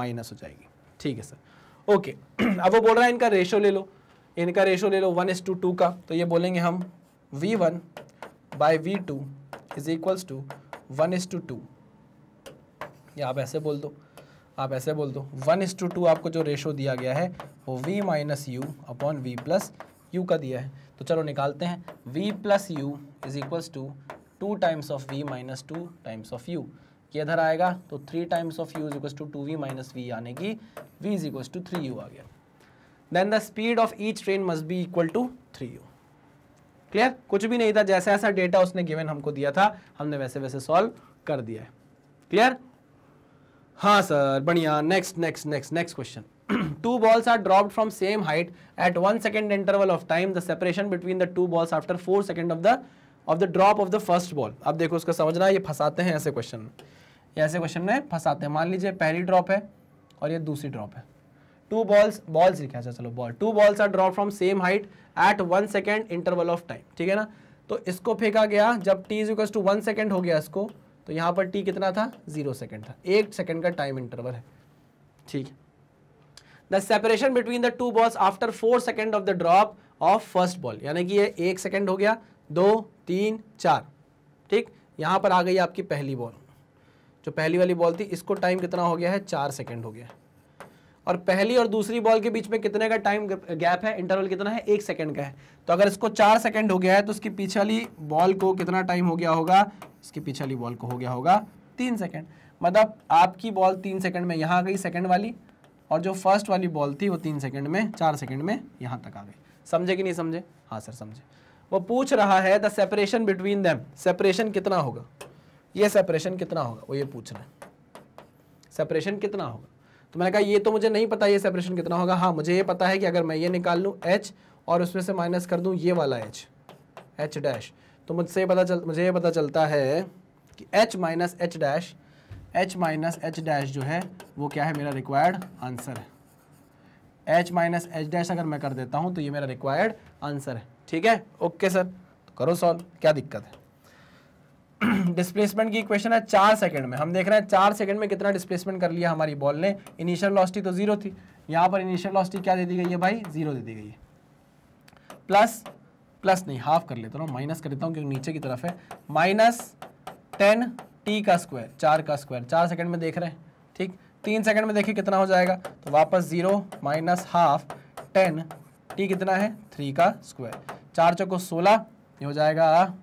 माइनस हो जाएगी ठीक है सर ओके अब वो बोल रहा है इनका रेशो ले लो इनका रेशो ले लो वन टू टू का तो ये बोलेंगे हम v one by v two is equals to one is to two या आप ऐसे बोल दो आप ऐसे बोल दो वन इज टू टू आपको जो रेशो दिया गया है वो V minus U upon V plus U का दिया है तो चलो निकालते हैं V plus U is equals to two times of V minus two times of U ये इधर आएगा तो three times of u is equal to two V minus V यानी कि V is equal to three U आ गया then the speed of each train must be equal to three you clear कुछ भी नहीं था जैसा ऐसा डेटा उसने गिवन हमको दिया था हमने वैसे वैसे सॉल्व कर दिया है क्लियर हाँ सर बढ़िया next next next next question two balls are dropped from same height at one second interval of time the separation between the two balls after four second of the of the drop of the first ball अब देखो उसका समझना ये फंसाते हैं ऐसे question में ऐसे question में फंसाते हैं मान लीजिए पहली ड्रॉप है और ये दूसरी ड्रॉप है टू बॉल्स बॉल्स लिखा है चलो ball two balls are drop from same height at one second interval of time ठीक है ना तो इसको फेंका गया जब t is two one second हो गया इसको तो यहाँ पर टी कितना था जीरो सेकेंड था एक सेकेंड का टाइम इंटरवल है ठीक the separation between the two balls after four second of the drop of first ball यानी कि ये एक सेकेंड हो गया दो तीन चार ठीक यहाँ पर आ गई आपकी पहली बॉल जो पहली वाली बॉल थी इसको टाइम कितना हो गया है चार सेकेंड हो गया है और पहली और दूसरी बॉल के बीच में कितने का टाइम गैप है इंटरवल कितना है एक सेकंड का है तो अगर इसको चार सेकंड हो गया है तो उसकी पिछली बॉल को कितना टाइम हो गया होगा इसकी पिछली बॉल को हो गया होगा तीन सेकंड मतलब आपकी बॉल तीन सेकंड में यहाँ आ गई सेकंड वाली और जो फर्स्ट वाली बॉल थी वो तीन सेकंड में चार सेकंड में यहाँ तक आ गई समझे कि नहीं समझे हाँ सर समझे वो पूछ रहा है the separation between them separation कितना होगा ये सेपरेशन कितना होगा वो ये पूछ रहे हैं सेपरेशन कितना होगा तो मैंने कहा ये तो मुझे नहीं पता ये सेपरेशन कितना होगा हाँ मुझे ये पता है कि अगर मैं ये निकाल लूँ एच और उसमें से माइनस कर दूँ ये वाला एच एच डैश तो मुझसे पता चल मुझे ये पता चलता है कि h minus h dash h minus h dash जो है वो क्या है मेरा रिक्वायर्ड आंसर है एच माइनस एच डैश अगर मैं कर देता हूँ तो ये मेरा रिक्वायर्ड आंसर है ठीक है ओके सर तो करो सॉल्व क्या दिक्कत है डिस्प्लेसमेंट की इक्वेशन है चार सेकंड में हम देख रहे हैं चार सेकंड में कितना डिस्प्लेसमेंट कर लिया हमारी बॉल ने इनिशियल लॉस्टी तो जीरो थी यहाँ पर इनिशियल लॉस्टी क्या दे दी गई है भाई जीरो दे दी गई है प्लस प्लस नहीं हाफ कर लेता हूँ माइनस कर देता हूँ क्योंकि नीचे की तरफ है माइनस टेन टी का स्क्वायर चार का स्क्वायर चार सेकंड में देख रहे हैं ठीक तीन सेकंड में देखिए कितना हो जाएगा तो वापस zero minus half ten t कितना है थ्री का स्क्वायर चार चौको सोलह ये हो जाएगा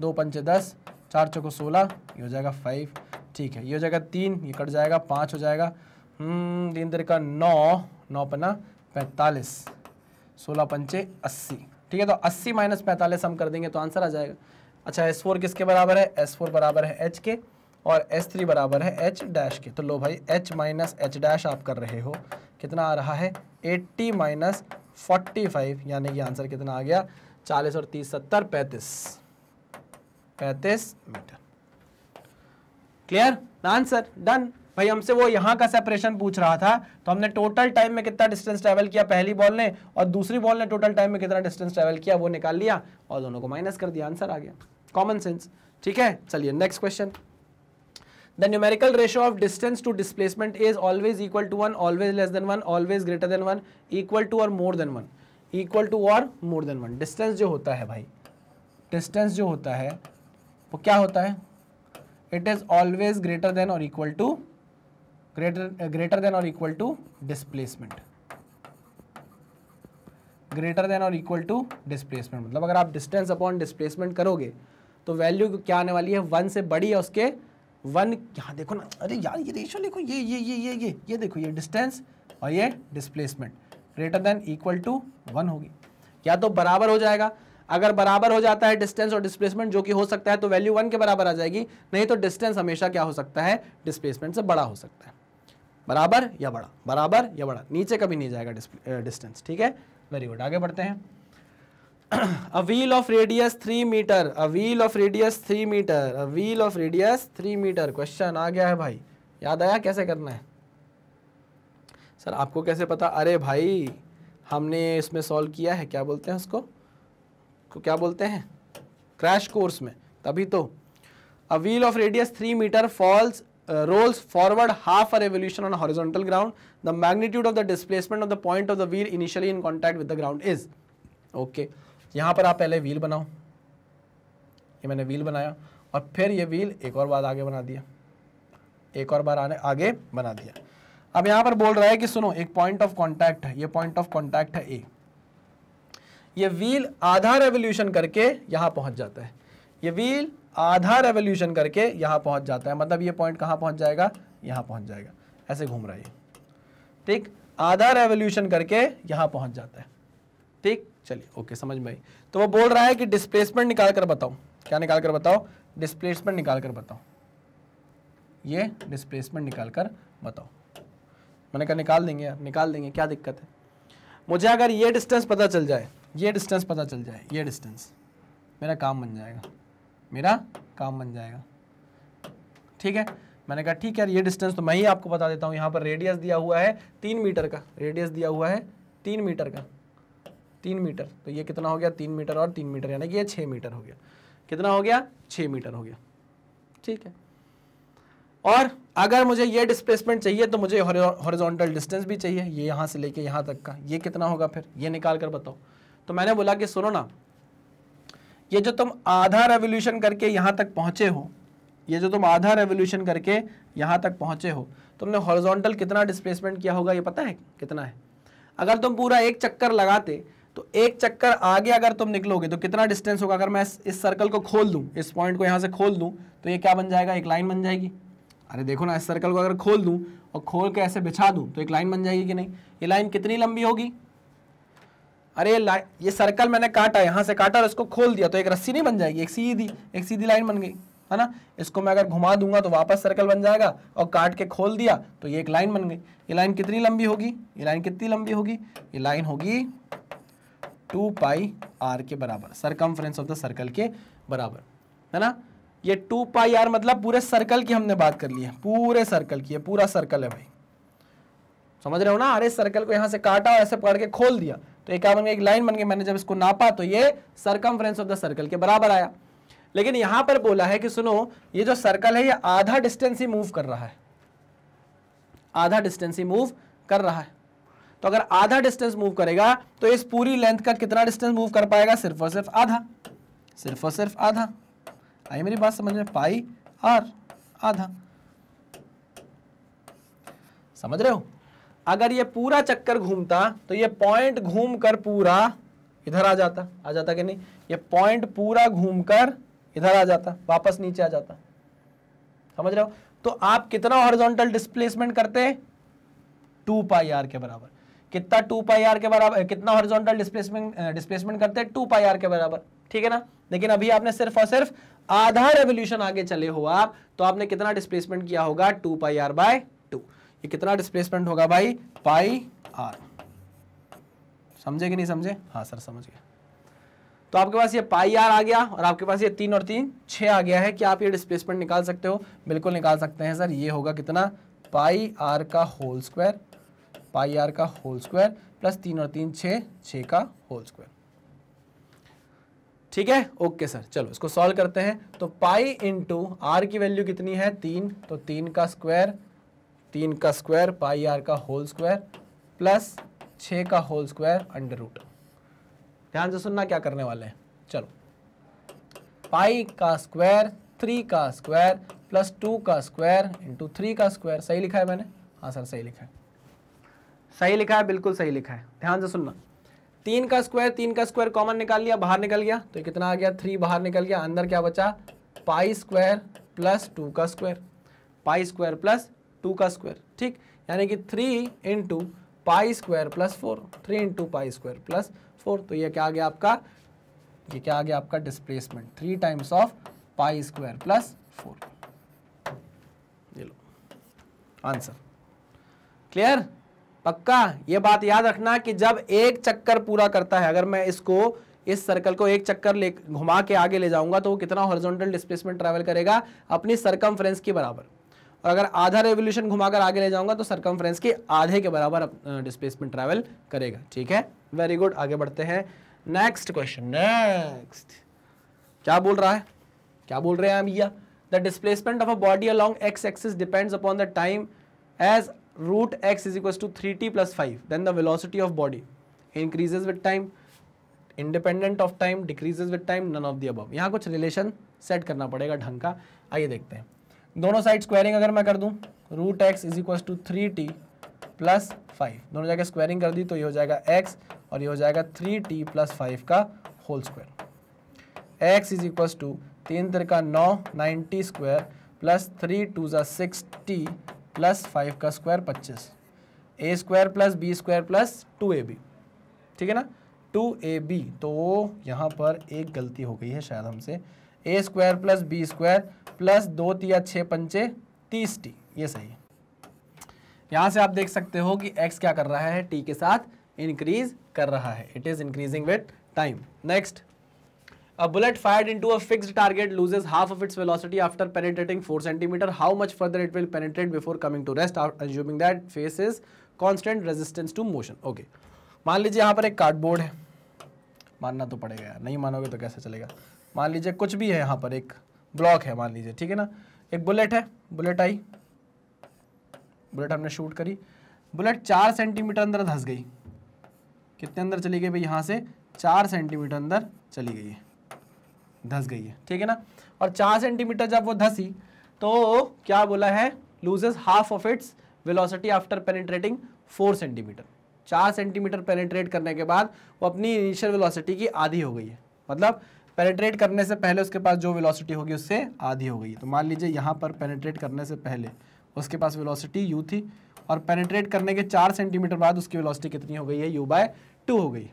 दो पंचे दस चार चौको सोलह ये हो जाएगा फाइव ठीक है ये हो जाएगा तीन ये कट जाएगा पाँच हो जाएगा तीन हम्म, तेरह का नौ नौ पन्ना पैंतालीस सोलह पंचे अस्सी ठीक है तो अस्सी माइनस पैंतालीस हम कर देंगे तो आंसर आ जाएगा अच्छा एस फोर किसके बराबर है एस फोर बराबर है एच के और एस थ्री बराबर है एच डैश के तो लो भाई एच माइनस एच डैश आप कर रहे हो कितना आ रहा है एट्टी माइनस फोर्टी फाइव यानी कि आंसर कितना आ गया चालीस और तीस सत्तर पैंतीस पैंतीस मीटर क्लियर आंसर डन भाई हमसे वो यहाँ का सेपरेशन पूछ रहा था तो हमने टोटल टाइम में कितना डिस्टेंस ट्रेवल किया पहली बॉल ने और दूसरी बॉल ने टोटल टाइम में कितना डिस्टेंस ट्रेवल किया वो निकाल लिया और दोनों को माइनस कर दिया आंसर आ गया कॉमन सेंस ठीक है चलिए next question the numerical ratio of distance to displacement is always equal to one always less than one always greater than one equal to और more than one equal to और more than one distance जो होता है भाई distance जो होता है वो क्या होता है it is always greater than और equal to greater greater than और equal to displacement greater than और इक्वल टू डिस्प्लेसमेंट मतलब अगर आप डिस्टेंस अपॉन डिस्प्लेसमेंट करोगे तो वैल्यू क्या आने वाली है वन से बड़ी है उसके वन यहाँ देखो ना अरे यार ये रेशो देखो ये ये ये ये ये ये देखो ये डिस्टेंस और ये displacement greater than equal to one होगी या तो बराबर हो जाएगा अगर बराबर हो जाता है डिस्टेंस और डिस्प्लेसमेंट जो कि हो सकता है तो वैल्यू वन के बराबर आ जाएगी नहीं तो डिस्टेंस हमेशा क्या हो सकता है डिस्प्लेसमेंट से बड़ा हो सकता है बराबर या बड़ा बराबर या बड़ा नीचे कभी नहीं जाएगा डिस्टेंस ठीक है वेरी गुड आगे बढ़ते हैं a wheel of radius three metre a wheel of radius three metre a wheel of radius three metre question आ गया है भाई याद आया कैसे करना है सर आपको कैसे पता अरे भाई हमने इसमें सॉल्व किया है क्या बोलते हैं उसको को क्या बोलते हैं क्रैश कोर्स में तभी तो a wheel of radius three metre falls rolls forward half a revolution on horizontal ground the magnitude of the displacement of the point of the wheel initially in contact with the ground is okay यहां पर आप पहले wheel बनाओ ये मैंने wheel बनाया और फिर ये व्हील एक और बार आगे बना दिया एक और बार आने आगे बना दिया अब यहां पर बोल रहा है कि सुनो एक पॉइंट ऑफ कॉन्टैक्ट है ये पॉइंट ऑफ कॉन्टैक्ट है ए ये व्हील आधा रेवोल्यूशन करके यहां पहुंच जाता है ये व्हील आधा रेवोल्यूशन करके यहां पहुंच जाता है मतलब ये पॉइंट कहां पहुंच जाएगा यहां पहुंच जाएगा ऐसे घूम रहा है ठीक आधा रेवोल्यूशन करके यहां पहुंच जाता है ठीक चलिए ओके समझ में आई तो वो बोल रहा है कि डिस्प्लेसमेंट निकाल कर बताओ क्या निकाल कर बताओ डिस्प्लेसमेंट निकाल कर बताओ ये डिस्प्लेसमेंट निकाल कर बताओ मैंने कहा निकाल देंगे यार निकाल देंगे क्या दिक्कत है मुझे अगर ये डिस्टेंस पता चल जाए ये डिस्टेंस पता चल जाए ये डिस्टेंस मेरा काम बन जाएगा मेरा काम बन जाएगा ठीक है मैंने कहा ठीक है ये डिस्टेंस तो मैं ही आपको बता देता हूँ यहाँ पर रेडियस दिया हुआ है तीन मीटर का रेडियस दिया हुआ है तीन मीटर का तीन मीटर तो ये कितना हो गया तीन मीटर और तीन मीटर यानी कि ये छः मीटर हो गया कितना हो गया छः मीटर हो गया ठीक है और अगर मुझे ये डिस्प्लेसमेंट चाहिए तो मुझे हॉरिजॉन्टल डिस्टेंस भी चाहिए ये यहाँ से लेके यहाँ तक का ये कितना होगा फिर ये निकाल कर बताओ तो मैंने बोला कि सुनो ना ये जो तुम आधा रेवोल्यूशन करके यहाँ तक पहुँचे हो ये जो तुम आधा रेवोल्यूशन करके यहाँ तक पहुँचे हो तुमने हॉरिजॉन्टल कितना डिस्प्लेसमेंट किया होगा ये पता है कितना है अगर तुम पूरा एक चक्कर लगाते तो एक चक्कर आगे अगर तुम निकलोगे तो कितना डिस्टेंस होगा अगर मैं इस, इस सर्कल को खोल दूँ इस पॉइंट को यहाँ से खोल दूँ तो ये क्या बन जाएगा एक लाइन बन जाएगी अरे देखो ना इस सर्कल को अगर खोल दूँ और खोल के ऐसे बिछा दूँ तो एक लाइन बन जाएगी कि नहीं ये लाइन कितनी लंबी होगी अरे ये सर्कल मैंने काटा यहाँ से काटा और इसको खोल दिया तो एक रस्सी नहीं बन जाएगी एक सीधी एक सीधी लाइन बन गई है ना इसको मैं अगर घुमा दूंगा तो वापस सर्कल बन जाएगा और काट के खोल दिया तो ये एक लाइन बन गई ये लाइन कितनी लंबी होगी ये लाइन कितनी लंबी होगी ये लाइन होगी टू पाई आर के बराबर सरकम ऑफ द सर्कल के बराबर है ना ये टू पाई आर मतलब पूरे सर्कल की हमने बात कर ली है पूरे सर्कल की है पूरा सर्कल है भाई समझ रहे हो ना अरे सर्कल को यहाँ से काटा और ऐसे पकड़ के खोल दिया तो एक बन गया एक लाइन बन के मैंने जब इसको नापा तो ये सर्कम ऑफ द सर्कल के बराबर आया लेकिन यहां पर बोला है कि सुनो ये जो सर्कल है ये आधा डिस्टेंस ही मूव कर रहा है आधा डिस्टेंस ही मूव कर रहा है तो अगर आधा डिस्टेंस मूव करेगा तो इस पूरी लेंथ का कितना डिस्टेंस मूव कर पाएगा सिर्फ और सिर्फ आधा सिर्फ और सिर्फ आधा आई मेरी बात समझ में पाई आर आधा समझ रहे हो अगर ये पूरा चक्कर घूमता तो ये पॉइंट घूमकर पूरा इधर आ जाता आ जाता कि नहीं ये पॉइंट पूरा घूमकर इधर आ जाता वापस नीचे आ जाता समझ रहे हो तो आप कितना हॉरिजॉन्टल डिस्प्लेसमेंट करते टू पाई आर के बराबर कितना टू पाई आर के बराबर कितना हॉरिजॉन्टल डिस्प्लेसमेंट डिस्प्लेसमेंट करते हैं टू पाई आर के बराबर ठीक है ना लेकिन अभी आपने सिर्फ और सिर्फ आधा रेवोल्यूशन आगे चले हो आप तो आपने कितना डिस्प्लेसमेंट किया होगा टू पाई आर बाय कि कितना डिस्प्लेसमेंट होगा भाई पाई आर समझे कि नहीं समझे हाँ सर समझ गए तो आपके पास ये पाई आर आ गया और आपके पास ये तीन और तीन छः आ गया है कि आप ये डिस्प्लेसमेंट निकाल सकते हो बिल्कुल निकाल सकते हैं सर ये होगा कितना पाई आर का होल स्क्वायर पाई आर का होल स्क्वायर प्लस तीन और तीन छः छः का होल स्क्वायर ठीक है ओके सर चलो इसको सॉल्व करते हैं तो पाई इंटू आर की वैल्यू कितनी है तीन तो तीन का स्क्वायर तीन का स्क्वायर पाई आर का होल स्क्वायर प्लस छ का होल स्क्वायर अंडर रूट ध्यान से सुनना क्या करने वाले हैं चलो पाई का स्क्वायर थ्री का स्क्वायर प्लस टू का स्क्वायर इंटू थ्री का स्क्वायर सही लिखा है मैंने हाँ सर सही लिखा है सही लिखा है बिल्कुल सही लिखा है ध्यान से सुनना तीन का स्क्वायर तीन का स्क्वायर कॉमन निकाल लिया बाहर निकल गया तो कितना आ गया थ्री बाहर निकल गया अंदर क्या बचा पाई स्क्वायर प्लस टू का square pi square plus two का स्क्वायर ठीक यानी कि three into pi square plus four three into pi square plus four तो ये क्या आ गया आपका ये क्या आ गया आपका displacement three times of pi square plus four ये लो आंसर क्लियर पक्का ये बात याद रखना कि जब एक चक्कर पूरा करता है अगर मैं इसको इस सर्कल को एक चक्कर ले घुमा के आगे ले जाऊंगा तो वो कितना हॉरिजॉन्टल डिस्प्लेसमेंट ट्रैवल करेगा अपनी सरकम के बराबर और अगर आधा रेवोल्यूशन घुमाकर आगे ले जाऊंगा तो सरकमफ्रेंस के आधे के बराबर डिस्प्लेसमेंट ट्रैवल करेगा ठीक है वेरी गुड आगे बढ़ते हैं नेक्स्ट क्वेश्चन नेक्स्ट क्या बोल रहा है क्या बोल रहे हैं भैया the displacement of a body along X axis depends upon the time as X is equal to three T plus five then the velocity of body increases with time independent of time decreases with time none of the above यहाँ कुछ relation set करना पड़ेगा ढंग का आइए देखते हैं दोनों साइड स्क्वायरिंग अगर मैं कर दूं root X is equal to three T plus five दोनों जगह स्क्वायरिंग कर दी तो ये हो जाएगा एक्स और ये हो जाएगा थ्री टी प्लस फाइव का whole square X is equal to तीन तरह का नौ nine T square plus three two ज़ा सिक्स टी प्लस फाइव का स्क्वायर पच्चीस A square plus B square plus two A B ठीक है ना टू ए बी तो यहाँ पर एक गलती हो गई है शायद हमसे A square plus B square plus दो तीया छः पंचे तीस टी ये सही यहाँ से आप देख सकते हो कि एक्स क्या कर रहा है टी के साथ इंक्रीज कर रहा है it is increasing with time next a bullet fired into a fixed target loses half of its velocity after penetrating four centimetre how much further it will penetrate before coming to rest assuming that face is constant resistance to motion okay मान लीजिए यहाँ पर एक cardboard है मानना तो पड़ेगा नहीं मानोगे तो कैसे चलेगा मान लीजिए कुछ भी है यहाँ पर एक ब्लॉक है मान लीजिए ठीक है ना एक बुलेट है बुलेट आई बुलेट हमने शूट करी बुलेट चार सेंटीमीटर अंदर धंस गई कितने अंदर चली गई भाई यहाँ से चार सेंटीमीटर अंदर चली गई है धंस गई है ठीक है ना और चार सेंटीमीटर जब वो धंसी तो क्या बोला है loses half of its velocity after penetrating four centimetre चार सेंटीमीटर पेनिट्रेट करने के बाद वो अपनी इनिशियल वेलोसिटी की आधी हो गई है मतलब पेनेट्रेट करने से पहले उसके पास जो वेलोसिटी होगी उससे आधी हो गई तो मान लीजिए यहाँ पर पेनेट्रेट करने से पहले उसके पास वेलोसिटी यू थी और पेनेट्रेट करने के चार सेंटीमीटर बाद उसकी वेलोसिटी कितनी हो गई है यू बाय टू हो गई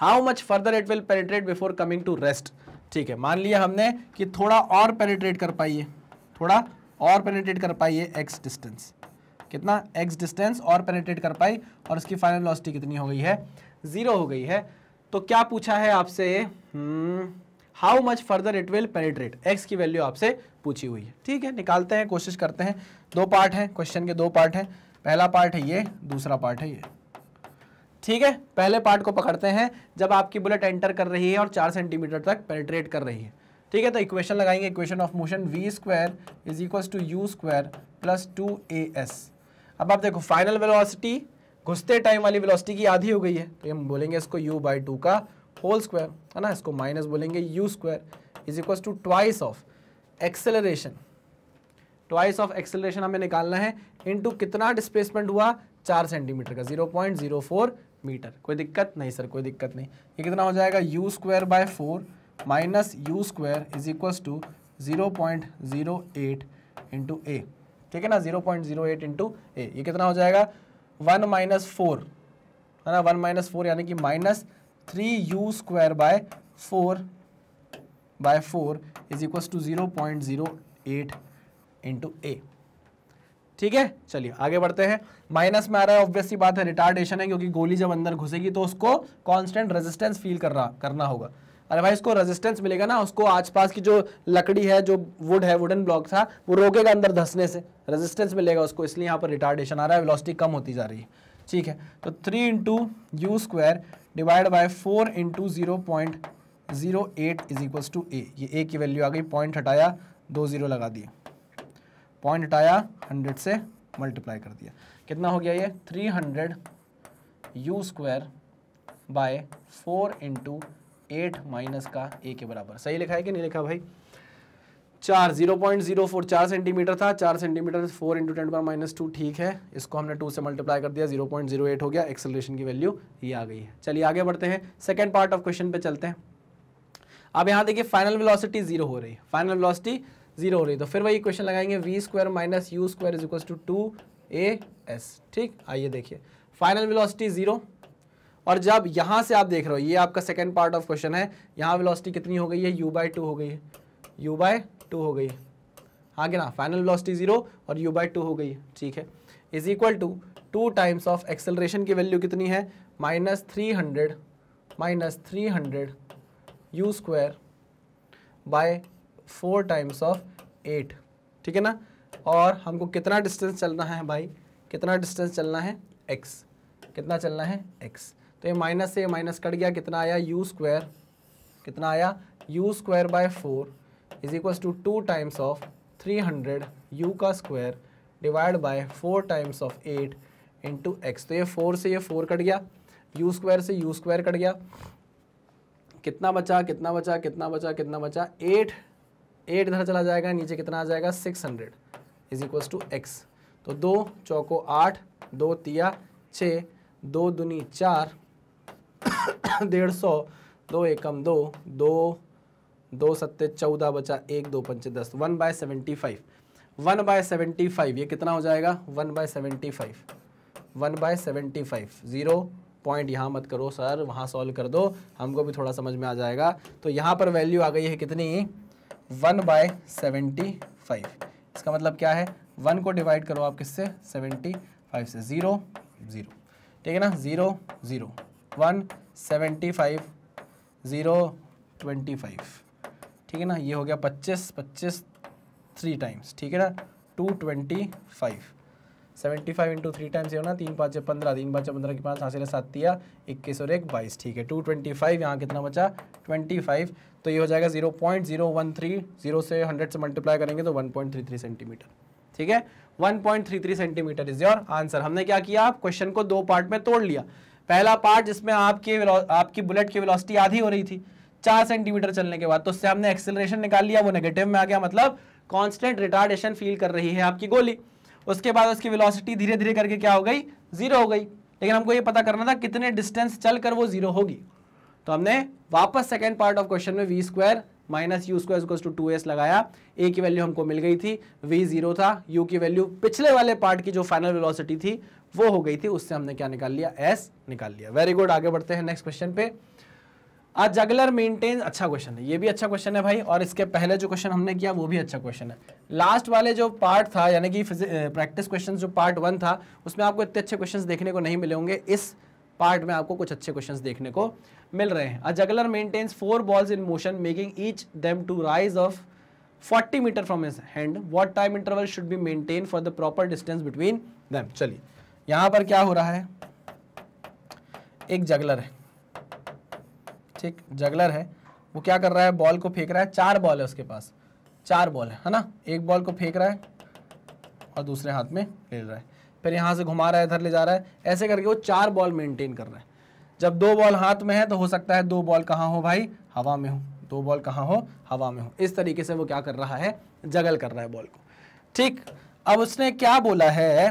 how much further it will penetrate before coming to rest ठीक है मान लिया हमने कि थोड़ा और पेनेट्रेट कर पाइए थोड़ा और पेनेट्रेट कर पाइए एक्स डिस्टेंस कितना एक्स डिस्टेंस और पेनेट्रेट कर पाई और उसकी फाइनल वेलोसिटी कितनी हो गई है ज़ीरो हो गई है तो क्या पूछा है आपसे how much further it will penetrate X की वैल्यू आपसे पूछी हुई है ठीक है निकालते हैं कोशिश करते हैं दो पार्ट हैं क्वेश्चन के दो पार्ट हैं पहला पार्ट है ये दूसरा पार्ट है ये ठीक है पहले पार्ट को पकड़ते हैं जब आपकी बुलेट एंटर कर रही है और चार सेंटीमीटर तक पेनिट्रेट कर रही है ठीक है तो इक्वेशन लगाएंगे equation of motion V square is equal to U square plus two A S अब आप देखो फाइनल वेलोसिटी घुसते टाइम वाली वेलोसिटी की आधी हो गई है तो हम बोलेंगे इसको u बाई टू का होल स्क्वायर है ना इसको माइनस बोलेंगे U square is equal to twice of acceleration twice of acceleration हमें निकालना है इनटू कितना डिस्प्लेसमेंट हुआ चार सेंटीमीटर का zero point zero four metre कोई दिक्कत नहीं सर कोई दिक्कत नहीं ये कितना हो जाएगा U square by four minus you square is equals to zero point zero eight into A ठीक है ना zero point zero eight into A ये कितना हो जाएगा वन माइनस फोर है ना वन माइनस फोर यानी कि minus three U square by four by four is equal to zero point zero eight into A ठीक है चलिए आगे बढ़ते हैं माइनस में आ रहा है ऑब्वियसली बात है रिटार्डेशन है क्योंकि गोली जब अंदर घुसेगी तो उसको कांस्टेंट रेजिस्टेंस फील कर रहा करना होगा अदरवाइज को रेजिस्टेंस मिलेगा ना उसको आसपास की जो लकड़ी है जो वुड है वुडन ब्लॉक था वो रोकेगा अंदर धसने से रेजिस्टेंस मिलेगा उसको इसलिए यहाँ पर रिटार्डेशन आ रहा है वेलोसिटी कम होती जा रही है ठीक है तो three into U square divide by four into zero point zero eight is equals to A ये ए की वैल्यू आ गई पॉइंट हटाया दो जीरो लगा दिए पॉइंट हटाया हंड्रेड से मल्टीप्लाई कर दिया कितना हो गया ये three hundred U square by four into eight minus का ए के बराबर सही लिखा है कि नहीं लिखा भाई चार जीरो पॉइंट जीरो फोर चार सेंटीमीटर था चार सेंटीमीटर फोर इंटू टेन पर माइनस टू ठीक है इसको हमने टू से मल्टीप्लाई कर दिया जीरो पॉइंट जीरो एट हो गया एक्सेलरेशन की वैल्यू ये आ गई है चलिए आगे बढ़ते हैं सेकेंड पार्ट ऑफ क्वेश्चन पे चलते हैं अब यहाँ देखिए फाइनल विलॉसिटी जीरो हो रही है फाइनल विलॉसिटी जीरो हो रही है तो फिर वही क्वेश्चन लगाएंगे V square minus you square is equal to two A S ठीक आइए देखिए फाइनल विलॉसिटी जीरो और जब यहाँ से आप देख रहे हो ये आपका सेकेंड पार्ट ऑफ क्वेश्चन है यहाँ वेलोसिटी कितनी हो गई है यू बाई टू हो गई है यू बाय टू हो गई है हाँ क्या ना फाइनल वेलोसिटी जीरो और यू बाई टू हो गई है ठीक है is equal to two times of acceleration की वैल्यू कितनी है minus three hundred minus three hundred U square by four times of eight ठीक है ना और हमको कितना डिस्टेंस चलना है भाई कितना डिस्टेंस चलना है एक्स कितना चलना है एक्स तो ये माइनस से माइनस कट गया कितना आया यू स्क्वायर कितना आया U square by four is equals to two times of three hundred U का square divide by four times of eight into X तो ये फोर से ये फोर कट गया यू स्क्वायर से यू स्क्वायर कट गया कितना बचा कितना बचा कितना बचा कितना बचा एट एट इधर चला जाएगा नीचे कितना आ जाएगा six hundred is equals to X तो दो चौको आठ दो तिया छः दो दुनी चार डेढ़ सौ दो एकम दो दो दो सत्य चौदह बचा एक दो पंच दस one by seventy five one by seventy five ये कितना हो जाएगा one by seventy five one by seventy five zero point यहाँ मत करो सर वहाँ सॉल्व कर दो हमको भी थोड़ा समझ में आ जाएगा तो यहाँ पर वैल्यू आ गई है कितनी वन बाय सेवेंटी फाइव इसका मतलब क्या है वन को डिवाइड करो आप किससे सेवेंटी फाइव से ज़ीरो ज़ीरो ठीक है ना zero zero one seventy five zero twenty five ठीक है ना ये हो गया पच्चीस पच्चीस थ्री टाइम्स ठीक है ना two twenty five seventy five into three times ये होना तीन पाँच पंद्रह तीन पाँच पंद्रह के पास हासिल सात दिया इक्कीस और एक बाईस ठीक है टू ट्वेंटी फाइव यहाँ कितना बचा ट्वेंटी फाइव तो ये हो जाएगा zero point zero one three zero से हंड्रेड से मल्टीप्लाई करेंगे तो one point three three centimetre ठीक है one point three three centimetre is your answer हमने क्या किया आप क्वेश्चन को दो पार्ट में तोड़ लिया पहला पार्ट जिसमें आपके आपकी बुलेट की वेलोसिटी आधी हो रही थी चार सेंटीमीटर चलने के बाद तो उससे हमने एक्सेलरेशन निकाल लिया वो नेगेटिव में आ गया मतलब कांस्टेंट रिटार्डेशन फील कर रही है आपकी गोली उसके बाद उसकी वेलोसिटी धीरे धीरे करके क्या हो गई जीरो हो गई लेकिन हमको ये पता करना था कितने डिस्टेंस चल कर वो जीरो होगी तो हमने वापस सेकेंड पार्ट ऑफ क्वेश्चन में V square minus you square equals to two S लगाया ए की वैल्यू हमको मिल गई थी वी जीरो था यू की वैल्यू पिछले वाले पार्ट की जो फाइनल वेलोसिटी थी वो हो गई थी उससे हमने क्या निकाल लिया एस निकाल लिया वेरी गुड आगे बढ़ते हैं नेक्स्ट क्वेश्चन पे आज जगलर मेंटेन अच्छा क्वेश्चन है ये भी अच्छा क्वेश्चन है भाई और इसके पहले जो क्वेश्चन हमने किया वो भी अच्छा क्वेश्चन है लास्ट वाले जो पार्ट था यानी कि प्रैक्टिस क्वेश्चन जो पार्ट वन था उसमें आपको इतने अच्छे क्वेश्चन देखने को नहीं मिले होंगे इस पार्ट में आपको कुछ अच्छे क्वेश्चन देखने को मिल रहे हैं a juggler maintains four balls in motion making each them to rise of 40 metre from his hand what time interval should be maintain for the proper distance between them चलिए यहां पर क्या हो रहा है एक जगलर है ठीक जगलर है वो क्या कर रहा है बॉल को फेंक रहा है चार बॉल है उसके पास चार बॉल है है ना एक बॉल को फेंक रहा है और दूसरे हाथ में ले रहा है फिर यहां से घुमा रहा है इधर ले जा रहा है ऐसे करके वो चार बॉल मेंटेन कर रहा है जब दो बॉल हाथ में है तो हो सकता है दो बॉल कहाँ हो भाई हवा में हो दो बॉल कहाँ हो हवा में हो इस तरीके से वो क्या कर रहा है जगल कर रहा है बॉल को ठीक अब उसने क्या बोला है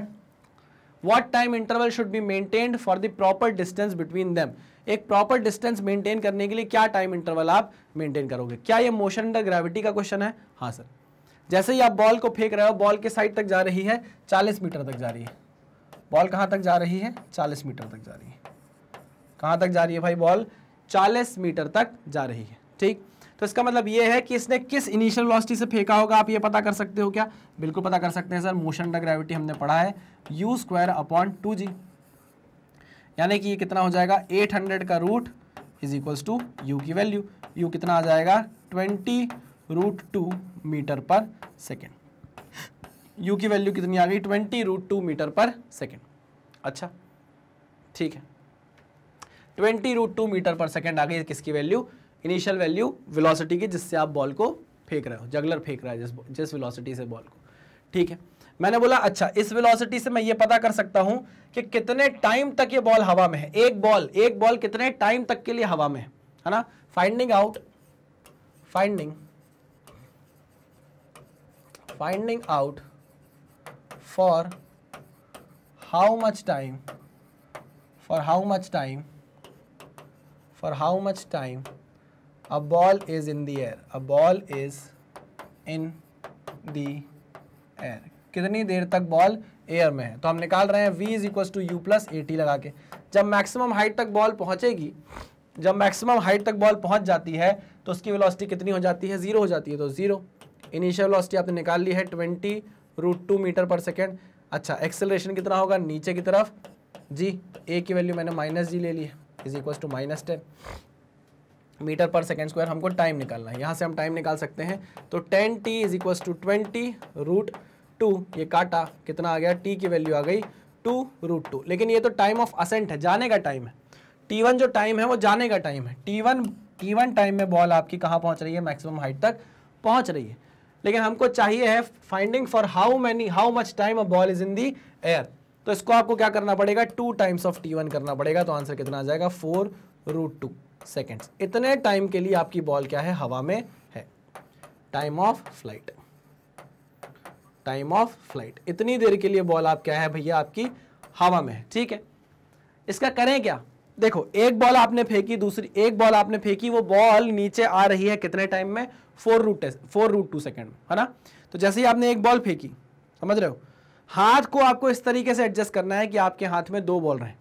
what time interval should be maintained for the proper distance between them एक प्रॉपर डिस्टेंस मेंटेन करने के लिए क्या टाइम इंटरवल आप मेंटेन करोगे क्या ये मोशन अंडर ग्रेविटी का क्वेश्चन है हाँ सर जैसे ही आप बॉल को फेंक रहे हो बॉल के साइड तक जा रही है चालीस मीटर तक जा रही है बॉल कहाँ तक जा रही है चालीस मीटर तक जा रही है कहां तक जा रही है भाई बॉल चालीस मीटर तक जा रही है ठीक तो इसका मतलब यह है कि इसने किस इनिशियल वेलोसिटी से फेंका होगा आप ये पता कर सकते हो क्या बिल्कुल पता कर सकते हैं सर मोशन अंडर ग्रेविटी हमने पढ़ा है U square upon two G यानी कि ये कितना हो जाएगा 800 का root is equals to U की वैल्यू यू कितना आ जाएगा 20 root two metre per second U की वैल्यू कितनी आ गई twenty root two metre per second अच्छा ठीक है twenty root two metre per second आ गई किसकी वैल्यू इनिशियल वैल्यू विलोसिटी की जिससे आप बॉल को फेंक रहे हो जगलर फेंक रहा है जिस जिस विलोसिटी से बॉल को ठीक है मैंने बोला अच्छा इस वेलोसिटी से मैं ये पता कर सकता हूं कि कितने टाइम तक ये बॉल हवा में है एक बॉल एक बॉल कितने टाइम तक के लिए हवा में है है ना finding out finding finding out for how much time for how much time for how much time a ball is in the air a ball is in the air कितनी देर तक बॉल एयर में है तो हम निकाल रहे हैं v is equal to U plus A T लगा के जब मैक्सिमम हाइट तक बॉल पहुंचेगी जब मैक्सिमम हाइट तक बॉल पहुंच जाती है तो उसकी वेलोसिटी कितनी हो जाती है जीरो हो जाती है तो जीरो इनिशियल वेलोसिटी आपने निकाल ली है twenty root two metre per second अच्छा एक्सेलरेशन कितना होगा नीचे की तरफ जी ए की वैल्यू मैंने माइनस जी ले ली है is equal to minus ten metre per second square हमको टाइम निकालना है यहाँ से हम टाइम निकाल सकते हैं तो ten T is equal to twenty root two ये काटा कितना आ गया टी की वैल्यू आ गई टू रूट टू लेकिन ये तो टाइम ऑफ असेंट है जाने का टाइम है टी वन जो टाइम है वो जाने का टाइम है T one T one time में बॉल आपकी कहाँ पहुँच रही है मैक्सिमम हाइट तक पहुँच रही है लेकिन हमको चाहिए है finding for how many how much time a ball is in the air तो इसको आपको क्या करना पड़ेगा two times of T one करना पड़ेगा तो आंसर कितना आ जाएगा फोर रूट टू सेकेंड्स इतने टाइम के लिए आपकी बॉल क्या है हवा में है time of flight time of flight इतनी देर के लिए बॉल आप क्या है भैया आपकी हवा में है ठीक है इसका करें क्या देखो एक बॉल आपने फेंकी दूसरी एक बॉल आपने फेंकी वो बॉल नीचे आ रही है कितने टाइम में four root four root two second है ना तो जैसे ही आपने एक बॉल फेंकी समझ रहे हो हाथ को आपको इस तरीके से एडजस्ट करना है कि आपके हाथ में दो बॉल रहे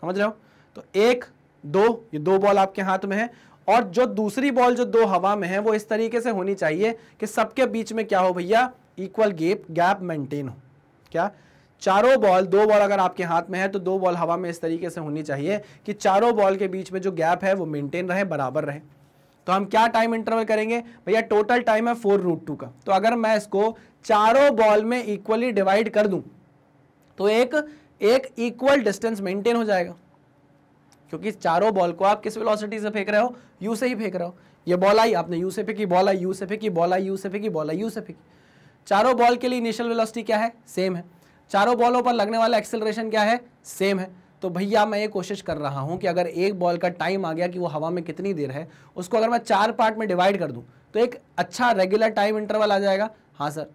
समझ रहे हो तो एक दो ये दो बॉल आपके हाथ में है और जो दूसरी बॉल जो दो हवा में है वो इस तरीके से होनी चाहिए कि सबके बीच में क्या हो भैया इक्वल गेप गैप मेंटेन हो क्या चारों बॉल दो बॉल अगर आपके हाथ में है तो दो बॉल हवा में इस तरीके से होनी चाहिए कि चारों बॉल के बीच में जो गैप है वो मेंटेन रहे बराबर रहे तो हम क्या टाइम इंटरवल करेंगे भैया टोटल टाइम है फोर रूट टू का तो अगर मैं इसको चारों बॉल में इक्वली डिवाइड कर दूं तो एक एक इक्वल डिस्टेंस मेंटेन हो जाएगा क्योंकि चारों बॉल को आप किस वेलोसिटी से फेंक रहे हो यू से ही फेंक रहे हो ये बॉल आई आपने यू से फेंकी बॉल आई यू से फेंकी बॉल आई यू से फेंकी बॉल आई यू से फेंकी चारों बॉल के लिए इनिशियल वेलोसिटी क्या है सेम है चारों बॉलों पर लगने वाला एक्सेलरेशन क्या है सेम है तो भैया मैं ये कोशिश कर रहा हूँ कि अगर एक बॉल का टाइम आ गया कि वो हवा में कितनी देर है उसको अगर मैं चार पार्ट में डिवाइड कर दूँ तो एक अच्छा रेगुलर टाइम इंटरवल आ जाएगा हाँ सर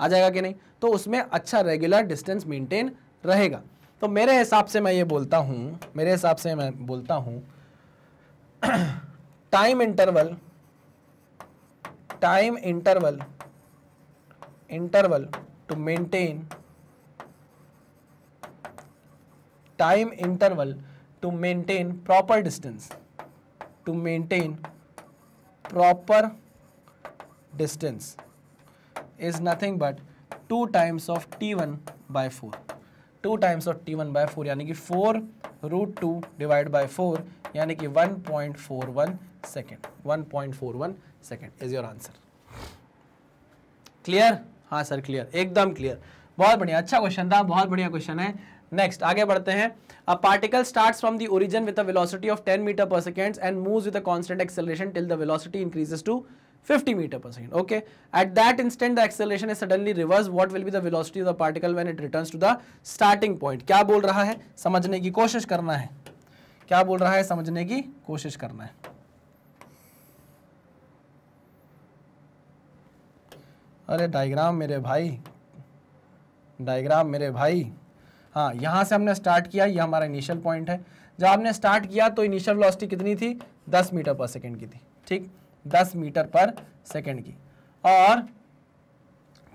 आ जाएगा कि नहीं तो उसमें अच्छा रेगुलर डिस्टेंस मेंटेन रहेगा तो मेरे हिसाब से मैं ये बोलता हूँ मेरे हिसाब से मैं बोलता हूँ time interval time interval interval to maintain time interval to maintain proper distance to maintain proper distance is nothing but 2 times of t1 by 4 2 times of t1 by 4 यानी कि 4 रूट टू डिवाइड बाय 4 यानी कि 1.41 second 1.41 second is your answer clear हाँ sir clear एकदम clear बहुत बढ़िया अच्छा question था बहुत बढ़िया क्वेश्चन है नेक्स्ट आगे बढ़ते हैं a particle starts from the origin with a velocity of 10 metre per second and moves with a constant acceleration till the velocity increases to 50 metre per second okay at that instant the acceleration is suddenly reverse what will be the velocity of the particle when it returns to the starting point क्या बोल रहा है समझने की कोशिश करना है क्या बोल रहा है समझने की कोशिश करना है अरे डायग्राम मेरे भाई डायग्राम मेरे भाई हाँ यहाँ से हमने स्टार्ट किया ये हमारा इनिशियल पॉइंट है जब हमने स्टार्ट किया तो इनिशियल वेलोसिटी कितनी थी 10 मीटर पर सेकंड की थी ठीक 10 मीटर पर सेकंड की और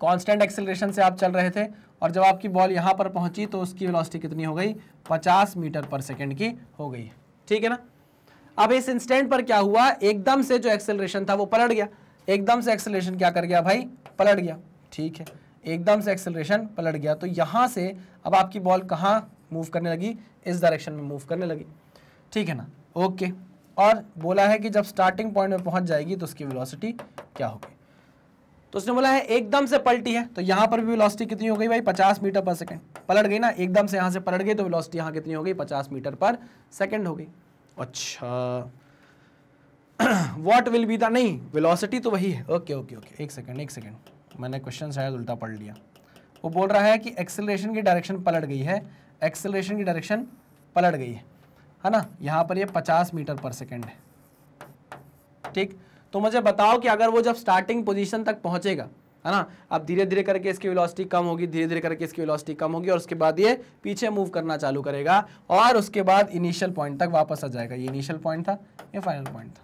कांस्टेंट एक्सेलरेशन से आप चल रहे थे और जब आपकी बॉल यहाँ पर पहुँची तो उसकी वेलोसिटी कितनी हो गई 50 मीटर पर सेकंड की हो गई ठीक है ना अब इस इंस्टेंट पर क्या हुआ एकदम से जो एक्सेलरेशन था वो पलट गया एकदम से एक्सेलरेशन क्या कर गया भाई पलट गया ठीक है एकदम से एक्सेलरेशन पलट गया तो यहां से अब आपकी बॉल कहाँ मूव करने लगी इस डायरेक्शन में मूव करने लगी ठीक है ना ओके और बोला है कि जब स्टार्टिंग पॉइंट में पहुंच जाएगी तो उसकी वेलोसिटी क्या होगी तो उसने बोला है एकदम से पलटी है तो यहाँ पर भी वेलोसिटी कितनी हो गई भाई 50 मीटर पर सेकंड पलट गई ना एकदम से यहाँ से पलट गई तो वेलोसिटी यहाँ कितनी हो गई 50 मीटर पर सेकंड हो गई अच्छा वॉट विल बी द नहीं वेलोसिटी तो वही है ओके ओके ओके एक सेकंड एक सेकंड मैंने क्वेश्चन शायद उल्टा पढ़ लिया वो बोल रहा है कि एक्सेलरेशन की डायरेक्शन पलट गई है एक्सेलरेशन की डायरेक्शन पलट गई है है ना यहाँ पर ये 50 मीटर पर सेकंड है ठीक तो मुझे बताओ कि अगर वो जब स्टार्टिंग पोजीशन तक पहुँचेगा है ना अब धीरे धीरे करके इसकी वेलोसिटी कम होगी धीरे धीरे करके इसकी वेलोसिटी कम होगी और उसके बाद ये पीछे मूव करना चालू करेगा और उसके बाद इनिशियल पॉइंट तक वापस आ जाएगा ये इनिशियल पॉइंट था ये फाइनल पॉइंट था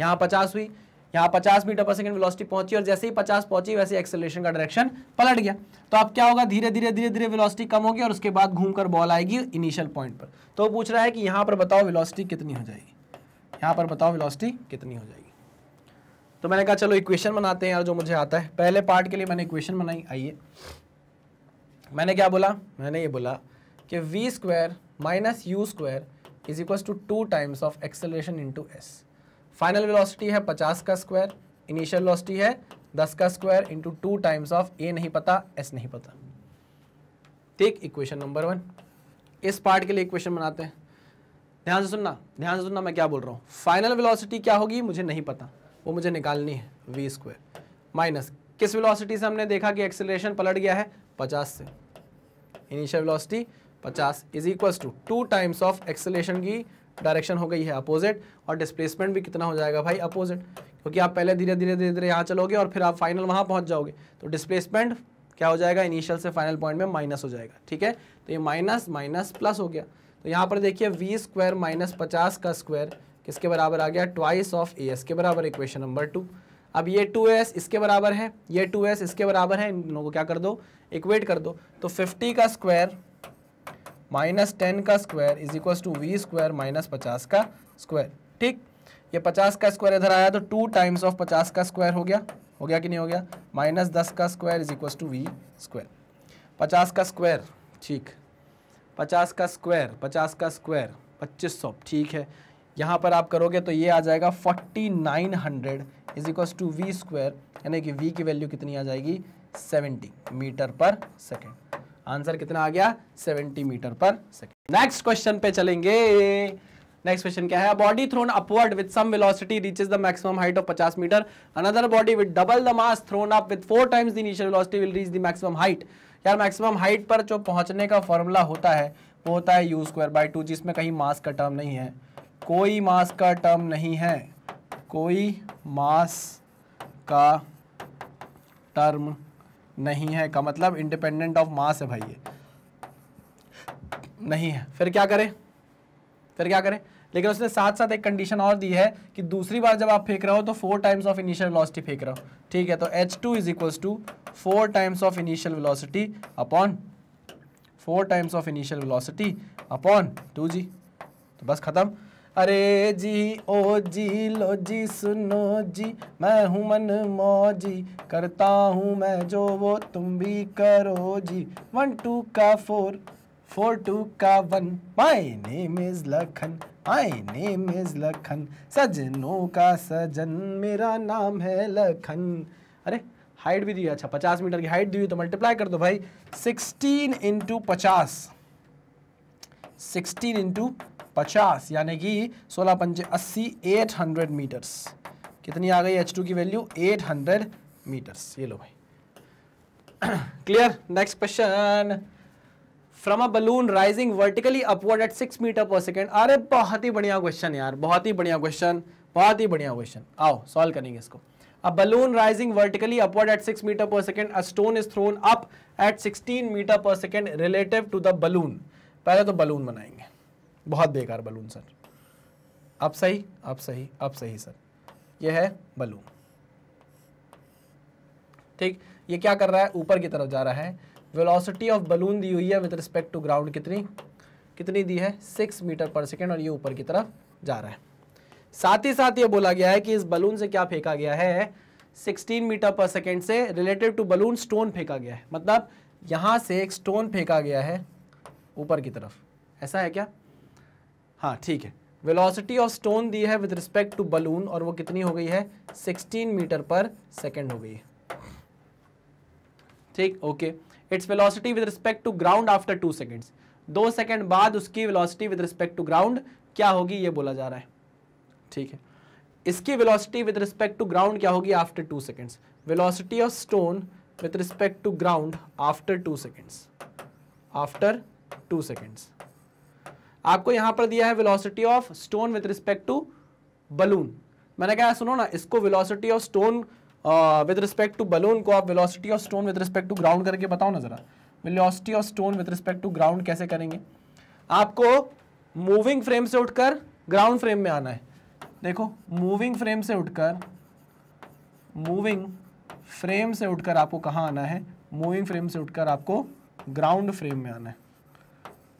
यहाँ पचास हुई यहाँ 50 मीटर पर सेकंड वेलोसिटी पहुंची और जैसे ही 50 पहुंची वैसे एक्सेलेशन का डायरेक्शन पलट गया तो अब क्या होगा धीरे धीरे धीरे धीरे वेलोसिटी कम होगी और उसके बाद घूमकर बॉल आएगी इनिशियल पॉइंट पर तो पूछ रहा है कि यहाँ पर बताओ विलॉसिटी कितनी हो जाएगी यहाँ पर बताओ विलॉसिटी कितनी हो जाएगी तो मैंने कहा चलो इक्वेशन बनाते हैं यार जो मुझे आता है पहले पार्ट के लिए मैंने इक्वेशन बनाई आइए मैंने क्या बोला मैंने ये बोला कि v square minus you square is equal to two times of acceleration into s final velocity है 50 का स्क्वायर इनिशियल वेलोसिटी है 10 का square into two times of a नहीं पता एस नहीं पता ठीक इक्वेशन नंबर वन इस पार्ट के लिए इक्वेशन बनाते हैं ध्यान से सुनना ध्यान से सुनना मैं क्या बोल रहा हूँ फाइनल वेलोसिटी क्या होगी मुझे नहीं पता वो मुझे निकालनी है वी स्क्वायर माइनस किस वेलोसिटी से हमने देखा कि एक्सेलरेशन पलट गया है 50 से initial velocity 50 is equals to two times of acceleration की डायरेक्शन हो गई है अपोजिट और डिस्प्लेसमेंट भी कितना हो जाएगा भाई अपोजिट क्योंकि आप पहले धीरे धीरे धीरे धीरे यहाँ चलोगे और फिर आप फाइनल वहाँ पहुँच जाओगे तो डिस्प्लेसमेंट क्या हो जाएगा इनिशियल से फाइनल पॉइंट में माइनस हो जाएगा ठीक है तो ये माइनस माइनस प्लस हो गया तो यहाँ पर देखिए वी स्क्वायर माइनस पचास का स्क्वायर किसके बराबर आ गया ट्वाइस ऑफ ए एस के बराबर इक्वेशन नंबर टू अब ये टू एस इसके बराबर है ये टू एस इसके बराबर है इन दोनों को क्या कर दो इक्वेट कर दो तो फिफ्टी का स्क्वायर माइनस टेन का square is equal to v square minus पचास का स्क्वायर ठीक ये पचास का स्क्वायर इधर आया तो टू टाइम्स ऑफ पचास का स्क्वायर हो गया हो गया कि नहीं हो गया माइनस दस का square is equal to v square पचास का स्क्वायर ठीक पचास का स्क्वायर पचास का स्क्वायर पच्चीस सौ ठीक है यहाँ पर आप करोगे तो ये आ जाएगा forty nine hundred is equal to v square यानी कि वी की वैल्यू कितनी आ जाएगी seventy metre per second answer कितना आ गया 70 metre per second next question पे चलेंगे नेक्स्ट क्वेश्चन क्या है body thrown upward with some velocity reaches the maximum height of 50 metre another body with double the mass thrown up with four times the initial velocity will reach the maximum height यार maximum height पर जो पहुंचने का formula होता है वो होता है यू स्क्वायर बाई टू जिसमें कहीं मास का टर्म नहीं है कोई मास का टर्म नहीं है कोई मास का टर्म नहीं है का मतलब इंडिपेंडेंट ऑफ मास है भाई ये नहीं है फिर क्या करें फिर क्या करें लेकिन उसने साथ साथ एक कंडीशन और दी है कि दूसरी बार जब आप फेंक रहे हो तो four times of initial velocity फेंक रहे हो ठीक है तो h two is equal to four times of initial velocity upon four times of initial velocity upon two g तो बस खत्म अरे जी ओ जी लो जी सुनो जी मैं हूँ मन मौजी करता हूँ मैं जो वो तुम भी करो जी वन टू का फोर फोर टू का one my name is Lakhan my name is Lakhan सजनों का सजन मेरा नाम है लखन अरे हाइट भी दी अच्छा पचास मीटर की हाइट दी हुई तो मल्टीप्लाई कर दो भाई सिक्सटीन इंटू पचास सिक्सटीन इंटू पचास यानी कि सोलह पंचे अस्सी एट हंड्रेड मीटर्स कितनी आ गई एच टू की वैल्यू एट हंड्रेड मीटर्स ये लो भाई clear next question from a balloon rising vertically upward at six metre per second अरे बहुत ही बढ़िया क्वेश्चन यार बहुत ही बढ़िया क्वेश्चन बहुत ही बढ़िया क्वेश्चन आओ सॉल्व करेंगे इसको A balloon rising vertically upward at 6 metre per second a stone is thrown up at 16 metre per second relative to the balloon पहले तो बलून बनाएंगे बहुत बेकार बलून सर अब सही अब सही अब सही सर यह है बलून ठीक ये क्या कर रहा है ऊपर की तरफ जा रहा है वेलोसिटी ऑफ बलून दी हुई है विद रिस्पेक्ट टू ग्राउंड कितनी कितनी दी है सिक्स मीटर पर सेकेंड और ये ऊपर की तरफ जा रहा है साथ ही साथ ये बोला गया है कि इस बलून से क्या फेंका गया है 16 मीटर पर सेकेंड से रिलेटेड टू बलून स्टोन फेंका गया है मतलब यहाँ से एक स्टोन फेंका गया है ऊपर की तरफ ऐसा है क्या हाँ ठीक है वेलोसिटी ऑफ स्टोन दी है विद रिस्पेक्ट टू बलून और वो कितनी हो गई है 16 मीटर पर सेकेंड हो गई है ठीक okay its velocity with respect to ground after two seconds दो सेकेंड बाद उसकी velocity with respect to ground क्या होगी ये बोला जा रहा है ठीक है इसकी velocity with respect to ground क्या होगी after two seconds velocity of stone with respect to ground after two seconds after two seconds आपको यहां पर दिया है velocity of stone with respect to balloon मैंने कहा सुनो ना इसको velocity of stone with respect to balloon को आप velocity of stone with respect to ground करके बताओ ना जरा velocity of stone with respect to ground कैसे करेंगे आपको मूविंग फ्रेम से उठकर ग्राउंड फ्रेम में आना है देखो मूविंग फ्रेम से उठकर मूविंग फ्रेम से उठकर आपको कहाँ आना है मूविंग फ्रेम से उठकर आपको ग्राउंड फ्रेम में आना है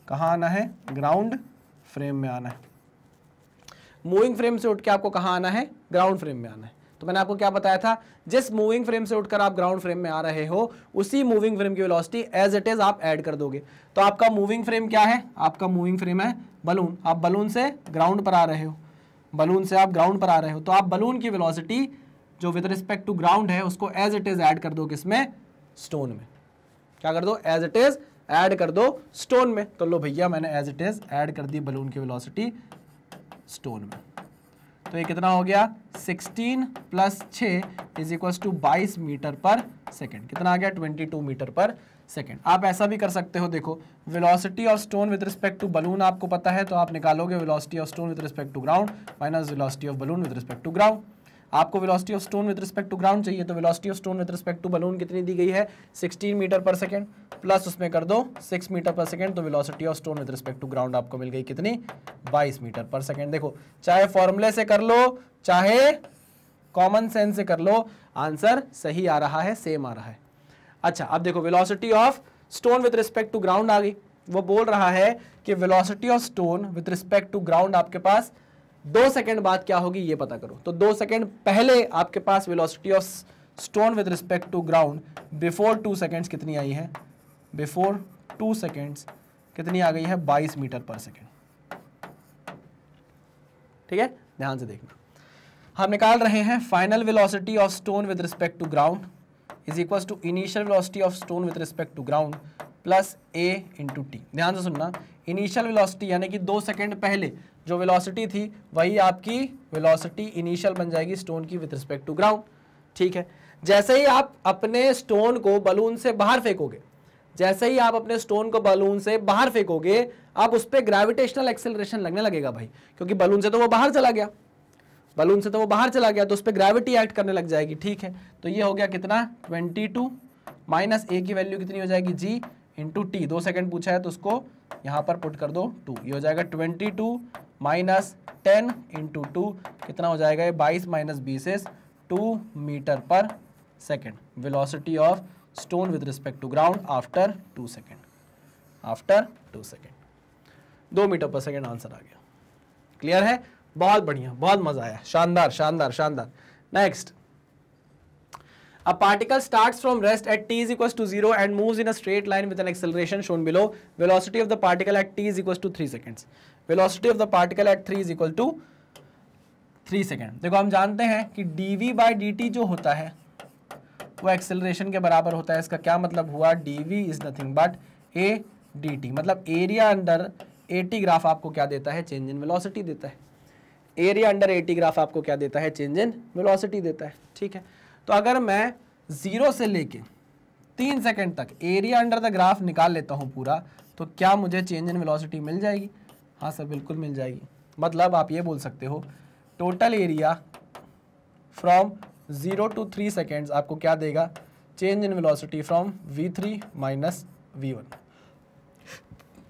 कहाँ आना है ग्राउंड फ्रेम में आना है मूविंग फ्रेम से उठ के आपको कहाँ आना है ग्राउंड फ्रेम में आना है तो मैंने आपको क्या बताया था जिस मूविंग फ्रेम से उठकर आप ग्राउंड फ्रेम में आ रहे हो उसी मूविंग फ्रेम की वेलोसिटी एज इट इज आप ऐड कर दोगे तो आपका मूविंग फ्रेम क्या है आपका मूविंग फ्रेम है बलून आप बलून से ग्राउंड पर आ रहे हो बलून से आप ग्राउंड पर आ रहे हो तो आप बलून की वेलोसिटी जो विद रिस्पेक्ट टू ग्राउंड है उसको एज इट इज ऐड कर दो किसमें स्टोन में क्या कर दो एज इट इज ऐड कर दो स्टोन में तो लो भैया मैंने एज इट इज ऐड कर दी बलून की वेलोसिटी स्टोन में तो ये कितना हो गया 16 प्लस छः इज इक्वल टू बाईस मीटर पर सेकेंड कितना आ गया 22 मीटर पर सेकेंड आप ऐसा भी कर सकते हो देखो velocity of stone with respect to balloon आपको पता है तो आप निकालोगे velocity of stone with respect to ground minus velocity of balloon with respect to ground आपको velocity of stone with respect to ground चाहिए तो velocity of stone with respect to balloon कितनी दी गई है 16 मीटर पर सेकेंड प्लस उसमें कर दो 6 मीटर पर सेकेंड तो velocity of stone with respect to ground आपको मिल गई कितनी 22 मीटर पर सेकेंड देखो चाहे फॉर्मूले से कर लो चाहे कॉमन सेंस से कर लो आंसर सही आ रहा है सेम आ रहा है अच्छा अब देखो velocity of stone with respect to ground आ गई वो बोल रहा है कि velocity of stone with respect to ground आपके पास दो सेकेंड बाद क्या होगी ये पता करो तो दो सेकेंड पहले आपके पास velocity of stone with respect to ground before two seconds कितनी आई है बिफोर टू सेकेंड्स कितनी आ गई है बाईस मीटर पर सेकेंड ठीक है ध्यान से देखना हम निकाल रहे हैं final velocity of stone with respect to ground is equal to initial velocity of stone with respect to ground plus a into t ध्यान से सुनना इनिशियल वेलोसिटी यानी कि दो सेकंड पहले जो वेलोसिटी थी वही आपकी वेलोसिटी इनिशियल बन जाएगी स्टोन की विथ रिस्पेक्ट टू ग्राउंड ठीक है जैसे ही आप अपने स्टोन को बलून से बाहर फेंकोगे जैसे ही आप अपने स्टोन को बलून से बाहर फेंकोगे आप उस पर ग्रेविटेशनल एक्सेलरेशन लगने लगेगा भाई क्योंकि बलून से तो वो बाहर चला गया बलून से तो वो बाहर चला गया तो उस पर ग्रेविटी एक्ट करने लग जाएगी ठीक है तो ये हो गया कितना ट्वेंटी टू माइनस ए की वैल्यू कितनी हो जाएगी जी इंटू टी दो सेकेंड पूछा है तो उसको यहाँ पर पुट कर दो टू ये हो जाएगा twenty two minus ten into two कितना हो जाएगा ये बाईस माइनस बीस is two metre per second velocity of stone with respect to ground after two second after two second दो मीटर पर सेकेंड आंसर आ गया क्लियर है बहुत बढ़िया बहुत मजा आया शानदार शानदार शानदार next A particle starts from rest at t is equals to 0 and moves in a straight line with an acceleration shown below. Velocity of the particle at t is equals to 3 seconds. Velocity of the particle at 3 is equal to 3 second देखो हम जानते हैं कि d we by D t जो होता है वो acceleration के बराबर होता है इसका क्या मतलब हुआ d v is nothing but a d t मतलब area under a t graph आपको क्या देता है चेंज इन वेलोसिटी देता है area under a t graph आपको क्या देता है चेंज इन वेलोसिटी देता है ठीक है तो अगर मैं ज़ीरो से लेके तीन सेकंड तक एरिया अंडर द ग्राफ निकाल लेता हूँ पूरा तो क्या मुझे चेंज इन वेलोसिटी मिल जाएगी हाँ सर बिल्कुल मिल जाएगी मतलब आप ये बोल सकते हो total area from zero to three seconds आपको क्या देगा change in velocity from v three minus v one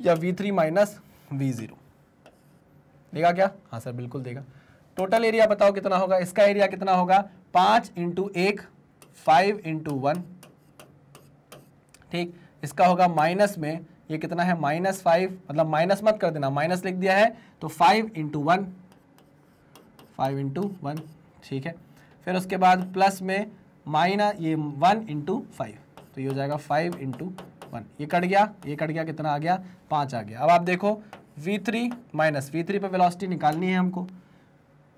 या v three minus v zero देगा क्या हाँ सर बिल्कुल देगा टोटल एरिया बताओ कितना होगा इसका एरिया कितना होगा पांच इंटू एक फाइव इंटू वन ठीक इसका होगा माइनस में ये कितना है माइनस फाइव मतलब माइनस मत कर देना माइनस लिख दिया है तो five into one five into one ठीक है फिर उसके बाद प्लस में माइनस ये वन इंटू फाइव तो ये हो जाएगा फाइव इंटू वन ये कट गया ये कट गया कितना आ गया पाँच आ गया अब आप देखो v3 three minus v three पर वेलोसिटी निकालनी है हमको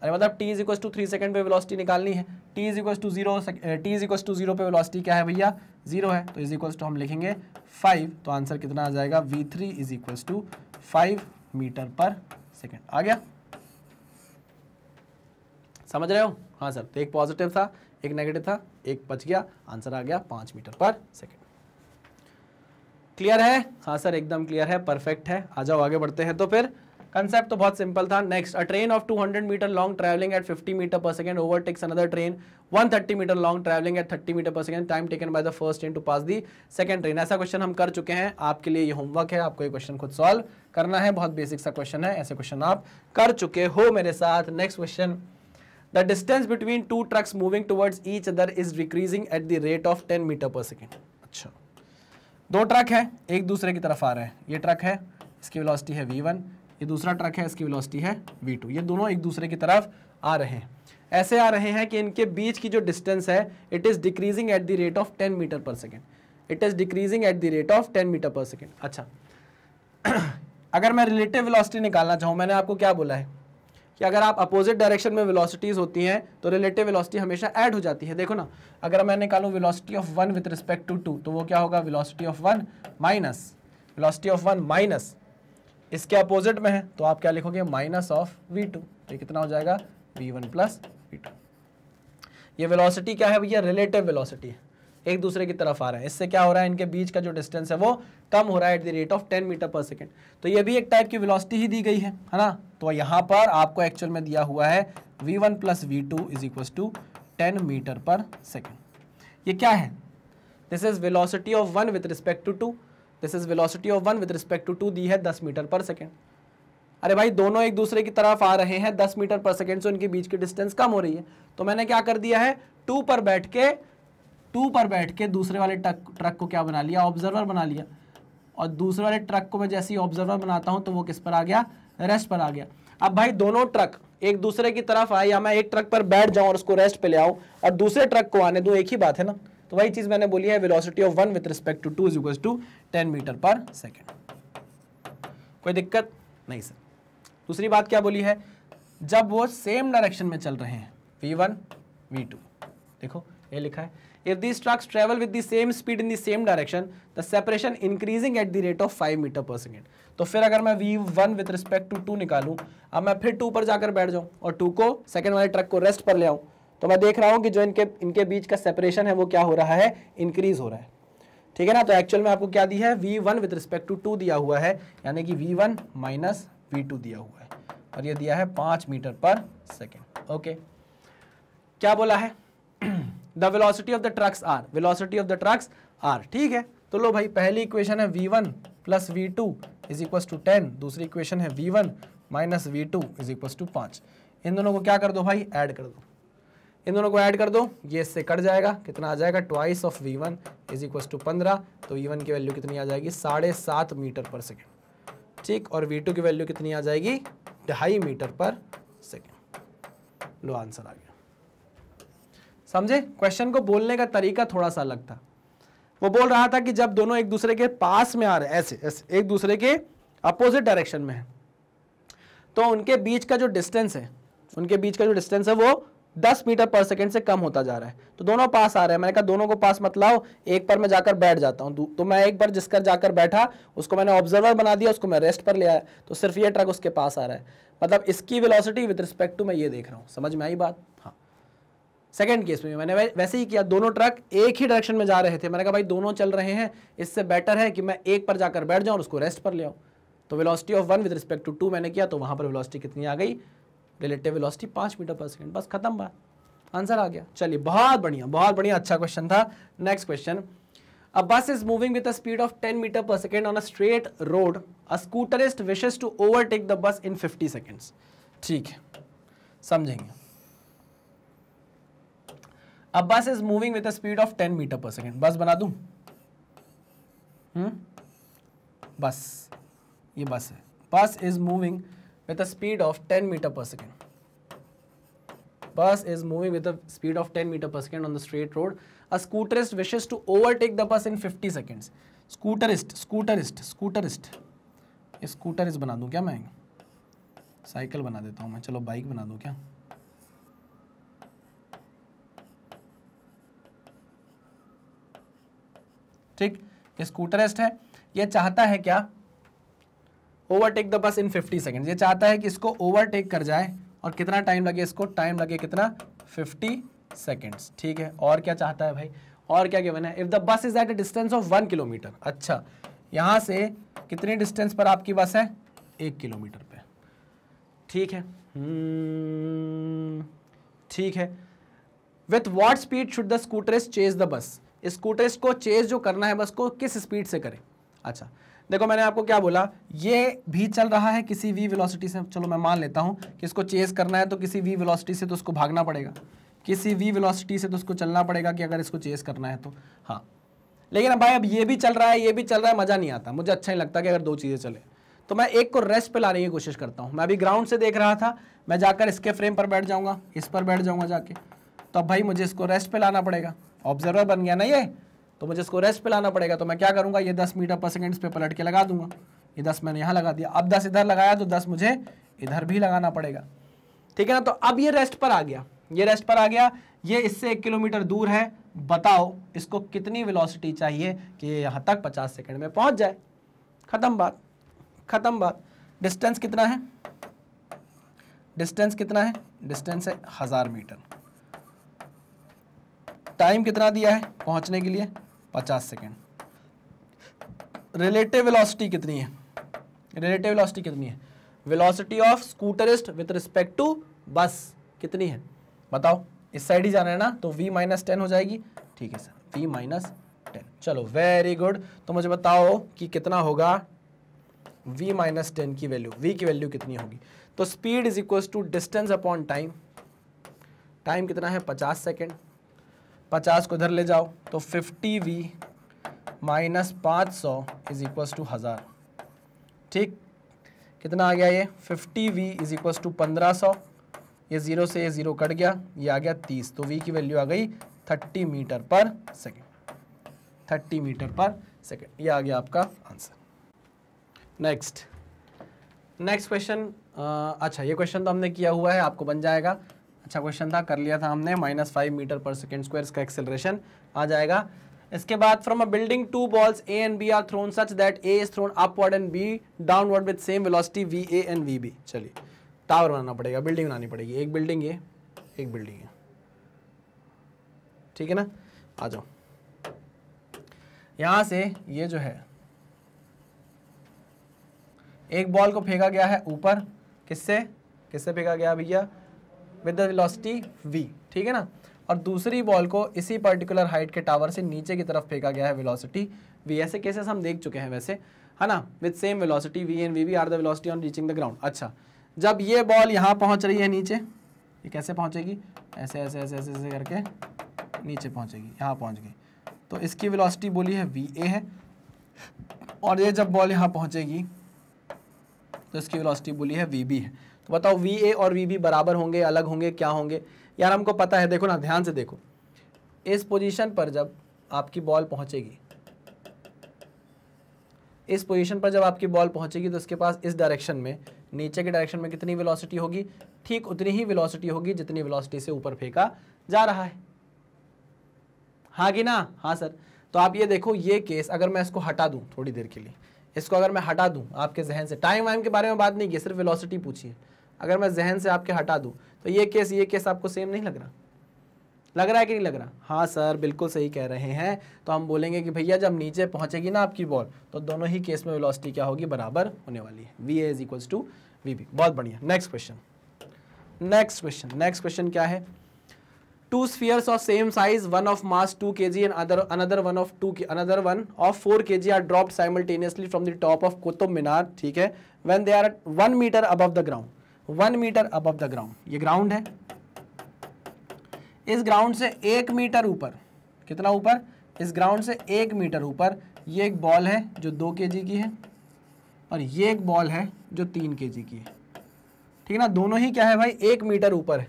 अरे मतलब t is equal to three second पे वेलोसिटी निकालनी है t is equal to zero t is equal to zero पे वेलोसिटी क्या है भैया जीरो है तो इज इक्वल्स टू हम लिखेंगे फाइव तो आंसर कितना आ जाएगा v three is equal to five metre per second आ गया समझ रहे हो हाँ सर तो एक पॉजिटिव था एक नेगेटिव था एक बच गया आंसर आ गया पाँच मीटर पर सेकेंड क्लियर है हाँ सर एकदम क्लियर है परफेक्ट है आ जाओ आगे बढ़ते हैं तो फिर कंसेप्ट तो बहुत सिंपल था next a train of 200 metre long travelling at 50 metre per second overtakes another train 130 metre long travelling at 30 metre per second time taken by the first train to pass the second train ऐसा question हम कर चुके हैं आपके लिए ये homework है आपको ये क्वेश्चन खुद सॉल्व करना है बहुत बेसिक सा क्वेश्चन है ऐसे क्वेश्चन आप कर चुके हो मेरे साथ next question the distance between two trucks moving towards each other is decreasing at the rate of ten metre per second अच्छा दो ट्रक है एक दूसरे की तरफ आ रहे हैं ये ट्रक है इसकी वेलोसिटी है वी वन ये दूसरा ट्रक है इसकी वेलोसिटी है वी टू ये दोनों एक दूसरे की तरफ आ रहे हैं ऐसे आ रहे हैं कि इनके बीच की जो डिस्टेंस है it is decreasing at the rate of ten metre per second it is decreasing at the rate of ten metre per second अच्छा अगर मैं रिलेटिव वेलोसिटी निकालना चाहूँ मैंने आपको क्या बोला है कि अगर आप अपोजिट डायरेक्शन में वेलोसिटीज़ होती हैं तो रिलेटिव वेलोसिटी हमेशा ऐड हो जाती है देखो ना अगर मैं निकालू velocity of one with respect to two तो वो क्या होगा velocity of one minus velocity of one minus इसके अपोजिट में है तो आप क्या लिखोगे माइनस ऑफ वी टू तो कितना हो जाएगा v one plus v two ये वेलोसिटी क्या है भैया रिलेटिव वेलोसिटी है एक दूसरे की तरफ आ रहा है इससे क्या हो रहा है इनके बीच का जो डिस्टेंस है वो कम हो रहा है at the rate of ten metre per second तो ये भी एक टाइप की वेलोसिटी ही दी गई है है ना तो यहाँ पर आपको एक्चुअल में दिया हुआ है v one plus v two is equal to ten metre per second ये क्या है this is velocity of one with respect to two this is velocity of one with respect to two दी है दस मीटर पर सेकेंड अरे भाई दोनों एक दूसरे की तरफ आ रहे हैं दस मीटर पर सेकेंड से उनके बीच की डिस्टेंस कम हो रही है तो मैंने क्या कर दिया है टू पर बैठ के टू पर बैठ के दूसरे वाले ट्रक ट्रक को क्या बना लिया ऑब्जर्वर बना लिया और दूसरे वाले ट्रक को मैं जैसे ही ऑब्जर्वर बनाता हूँ तो वो किस पर आ गया रेस्ट पर आ गया अब भाई दोनों ट्रक एक दूसरे की तरफ आए या मैं एक ट्रक पर बैठ जाऊं और उसको रेस्ट पे ले आऊं और दूसरे ट्रक को आने दो एक ही बात है ना तो वही चीज़ मैंने बोली है velocity of one with respect to two is equal to ten metre per second कोई दिक्कत नहीं सर दूसरी बात क्या बोली है जब वो सेम डायरेक्शन में चल रहे हैं वी वन वी टू देखो ये लिखा है if this trucks travel with the same speed in the same direction the separation increasing at the rate of five metre per second तो फिर अगर मैं v one with respect to two निकालू अब मैं फिर टू पर जाकर बैठ जाऊं और टू को सेकेंड वाले ट्रक को रेस्ट पर ले आऊं तो मैं देख रहा हूँ कि जो इनके इनके बीच का सेपरेशन है वो क्या हो रहा है इंक्रीज हो रहा है ठीक है ना तो एक्चुअल में आपको क्या दी है v one with respect to two दिया हुआ है यानी कि v one minus v two दिया हुआ है और ये दिया है पाँच मीटर पर सेकेंड ओके क्या बोला है the velocity of the trucks are velocity of the trucks are ठीक है तो लो भाई पहली इक्वेशन है v one plus v two is equals to ten दूसरी इक्वेशन है v one minus v two is equals to पाँच इन दोनों को क्या कर दो भाई ऐड कर दो इन दोनों को ऐड कर दो ये इससे कट जाएगा कितना आ जाएगा twice of v one is equal to पंद्रह तो वी वन की वैल्यू कितनी आ जाएगी साढ़े सात मीटर पर सेकेंड ठीक और वी टू की वैल्यू कितनी आ जाएगी ढाई मीटर पर सेकेंड लो आंसर आ गया समझे क्वेश्चन को बोलने का तरीका थोड़ा सा अलग था वो बोल रहा था कि जब दोनों एक दूसरे के पास में आ रहे ऐसे ऐसे एक दूसरे के अपोजिट डायरेक्शन में है तो उनके बीच का जो डिस्टेंस है उनके बीच का जो डिस्टेंस है वो दस मीटर पर सेकेंड से कम होता जा रहा है तो दोनों पास आ रहे हैं मैंने कहा दोनों को पास मत लाओ एक पर मैं जाकर बैठ जाता हूँ तो मैं एक बार जिसकर जाकर बैठा उसको मैंने ऑब्जर्वर बना दिया उसको मैं रेस्ट पर ले आया तो सिर्फ ये ट्रक उसके पास आ रहा है मतलब इसकी वेलोसिटी विद रिस्पेक्ट टू मैं ये देख रहा हूँ समझ में आई बात हाँ सेकेंड केस में मैंने वैसे ही किया दोनों ट्रक एक ही डायरेक्शन में जा रहे थे मैंने कहा भाई दोनों चल रहे हैं इससे बेटर है कि मैं एक पर जाकर बैठ जाऊँ और उसको रेस्ट पर ले आऊँ तो velocity of one with respect to two मैंने किया तो वहाँ पर विलॉसिटी कितनी आ गई रिलेटिव वेलोसिटी पाँच मीटर पर सेकेंड बस खत्म बात आंसर आ गया चलिए बहुत बढ़िया बहुत बढ़िया अच्छा क्वेश्चन था next question a bus is moving with the speed of 10 metre per second on a straight road a scooterist wishes to overtake the bus in fifty seconds ठीक है समझेंगे अब bus is moving with the speed of ten metre per second bus बना दू hmm? Bus ये bus है bus is moving with a speed of 10 meter per second. Bus is moving with a speed of 10 meter per second on the straight road. A scooterist wishes to overtake the bus in 50 seconds. Scooterist, scooterist, scooterist. ये स्कूटरिस्ट बना दूं क्या मैं cycle बना देता हूँ मैं चलो बाइक बना दूँ क्या ठीक ये स्कूटरिस्ट है ये चाहता है क्या overtake the bus in 50 second ये चाहता है कि इसको ओवरटेक कर जाए और कितना टाइम लगे इसको टाइम लगे कितना 50 सेकेंड्स ठीक है और क्या चाहता है भाई और क्या बना है if the bus is at a distance of one kilometre अच्छा यहाँ से कितने डिस्टेंस पर आपकी बस है एक किलोमीटर पे ठीक है hmm, ठीक है with what speed should the scooterist chase the bus scooterist को चेज जो करना है बस को किस स्पीड से करें अच्छा देखो मैंने आपको क्या बोला ये भी चल रहा है किसी वी वेलोसिटी से चलो मैं मान लेता हूँ कि इसको चेस करना है तो किसी वी वेलोसिटी से तो उसको भागना पड़ेगा किसी वी वेलोसिटी से तो उसको चलना पड़ेगा कि अगर इसको चेस करना है तो हाँ लेकिन भाई अब ये भी चल रहा है ये भी चल रहा है मज़ा नहीं आता मुझे अच्छा नहीं लगता कि अगर दो चीज़ें चले तो मैं एक को रेस्ट पे लाने की कोशिश करता हूँ मैं अभी ग्राउंड से देख रहा था मैं जाकर इसके फ्रेम पर बैठ जाऊँगा इस पर बैठ जाऊँगा जाके तो अब भाई मुझे इसको रेस्ट पे लाना पड़ेगा ऑब्जर्वर बन गया ना ये तो मुझे इसको रेस्ट पे लाना पड़ेगा तो मैं क्या करूंगा ये दस मीटर पर सेकेंड पे पलट के लगा दूंगा ये दस मैंने यहाँ लगा दिया अब दस इधर लगाया तो दस मुझे इधर भी लगाना पड़ेगा ठीक है ना तो अब ये रेस्ट पर आ गया ये रेस्ट पर आ गया ये इससे एक किलोमीटर दूर है बताओ इसको कितनी वेलोसिटी चाहिए कि ये यहाँ तक पचास सेकेंड में पहुँच जाए ख़त्म बात ख़त्म बात डिस्टेंस कितना है डिस्टेंस कितना है डिस्टेंस है हज़ार मीटर टाइम कितना दिया है पहुंचने के लिए पचास सेकेंड रिलेटिव वेलोसिटी कितनी है रिलेटिव वेलोसिटी कितनी है velocity of scooterist with respect to bus कितनी है बताओ इस साइड ही जाना है ना तो v माइनस टेन हो जाएगी ठीक है सर v माइनस टेन चलो वेरी गुड तो मुझे बताओ कि कितना होगा v माइनस टेन की वैल्यू v की वैल्यू कितनी होगी तो speed is equal to distance upon time time कितना है पचास सेकेंड पचास को इधर ले जाओ तो फिफ्टी वी माइनस पाँच सौ इज इक्वस टू हज़ार ठीक कितना आ गया ये fifty v is equals to पंद्रह सौ ये ज़ीरो से ये ज़ीरो कट गया ये आ गया तीस तो वी की वैल्यू आ गई thirty metre per second thirty metre per second ये आ गया आपका आंसर नेक्स्ट नेक्स्ट क्वेश्चन अच्छा ये क्वेश्चन तो हमने किया हुआ है आपको बन जाएगा अच्छा क्वेश्चन था कर लिया था हमने minus five metre per second square इसका एक्सेलरेशन आ जाएगा इसके बाद from a building two balls A and B are thrown such that A is thrown upward and B downward with same velocity v A and v B चलिए tower बनाना पड़ेगा building बनानी पड़ेगी एक बिल्डिंग ये एक बिल्डिंग है ठीक है ना आ जाओ यहां से ये जो है एक बॉल को फेंका गया है ऊपर किससे किससे फेंका गया भैया विद द विलोसिटी वी ठीक है ना और दूसरी बॉल को इसी पर्टिकुलर हाइट के टावर से नीचे की तरफ फेंका गया है विलोसिटी वी ऐसे केसेस हम देख चुके हैं वैसे है ना with same velocity v and v are the velocity on reaching the ground अच्छा जब ये बॉल यहाँ पहुँच रही है नीचे ये कैसे पहुँचेगी ऐसे ऐसे ऐसे ऐसे ऐसे करके नीचे पहुँचेगी यहाँ पहुँच गई तो इसकी विलोसिटी बोली है वी ए है और ये जब बॉल यहाँ पहुँचेगी तो इसकी विलोसिटी बोली है वी बी है बताओ वी ए और वी बी बराबर होंगे अलग होंगे क्या होंगे यार हमको पता है देखो ना ध्यान से देखो इस पोजीशन पर जब आपकी बॉल पहुंचेगी इस पोजीशन पर जब आपकी बॉल पहुंचेगी तो उसके पास इस डायरेक्शन में नीचे के डायरेक्शन में कितनी वेलोसिटी होगी ठीक उतनी ही वेलोसिटी होगी जितनी वेलोसिटी से ऊपर फेंका जा रहा है हाँ कि ना हाँ सर तो आप ये देखो ये केस अगर मैं इसको हटा दूँ थोड़ी देर के लिए इसको अगर मैं हटा दूँ आपके जहन से टाइम वाइम के बारे में बात नहीं की सिर्फ वेलोसिटी पूछिए अगर मैं जहन से आपके हटा दूँ तो ये केस ये केस आपको सेम नहीं लग रहा लग रहा है कि नहीं लग रहा हाँ सर बिल्कुल सही कह रहे हैं तो हम बोलेंगे कि भैया जब नीचे पहुंचेगी ना आपकी बॉल तो दोनों ही केस में वेलोसिटी क्या होगी बराबर होने वाली है v A is equals to v B बहुत बढ़िया next question next question next question क्या है two spheres of same size one of mass two K G and other another one of two another one of four K G are drop simultaneously from the top of Qutub Minar ठीक है when they are one metre above the ground one metre above the ground ये ground है इस ground से एक metre ऊपर कितना ऊपर इस ग्राउंड से एक मीटर ऊपर ये एक बॉल है जो दो के की है और ये एक बॉल है जो तीन के की है ठीक है ना दोनों ही क्या है भाई एक मीटर ऊपर है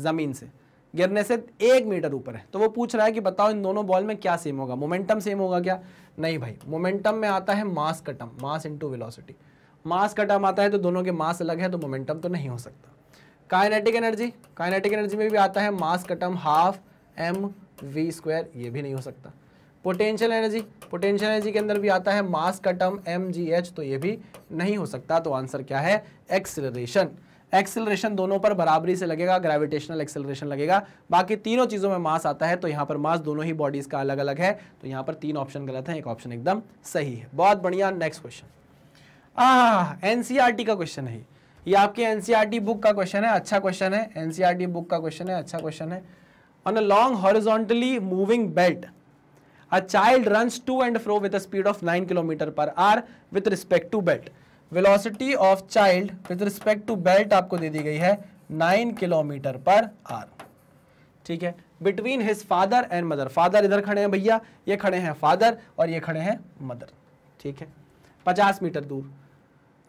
ज़मीन से गिरने से एक मीटर ऊपर है तो वो पूछ रहा है कि बताओ इन दोनों बॉल में क्या सेम होगा मोमेंटम सेम होगा क्या नहीं भाई मोमेंटम में आता है मास कटम मास इंटू वेलोसिटी मास का टर्म आता है तो दोनों के मास अलग है तो मोमेंटम तो नहीं हो सकता काइनेटिक एनर्जी काइनेटिक एनर्जी में भी आता है मास का term half m v square ये भी नहीं हो सकता पोटेंशियल एनर्जी पोटेंशियल एनर्जी के अंदर भी आता है मास का टर्म एम जी एच तो ये भी नहीं हो सकता तो आंसर क्या है एक्सिलरेशन एक्सेलरेशन दोनों पर बराबरी से लगेगा ग्रेविटेशनल एक्सेलरेशन लगेगा बाकी तीनों चीज़ों में मास आता है तो यहाँ पर मास दोनों ही बॉडीज़ का अलग अलग है तो यहाँ पर तीन ऑप्शन गलत है एक ऑप्शन एकदम सही है बहुत बढ़िया नेक्स्ट क्वेश्चन एनसीईआरटी e का क्वेश्चन है ये आपके एनसीईआरटी बुक e का क्वेश्चन है अच्छा क्वेश्चन है एनसीईआरटी बुक e का क्वेश्चन है अच्छा क्वेश्चन है on a long horizontally moving belt a child run to and fro with speed of nine kilometre per hour with respect to belt velocity of child with respect to belt आपको दे दी गई है nine kilometre per hour ठीक है between his father and mother father इधर खड़े हैं भैया ये खड़े हैं फादर और ये खड़े हैं मदर ठीक है पचास मीटर दूर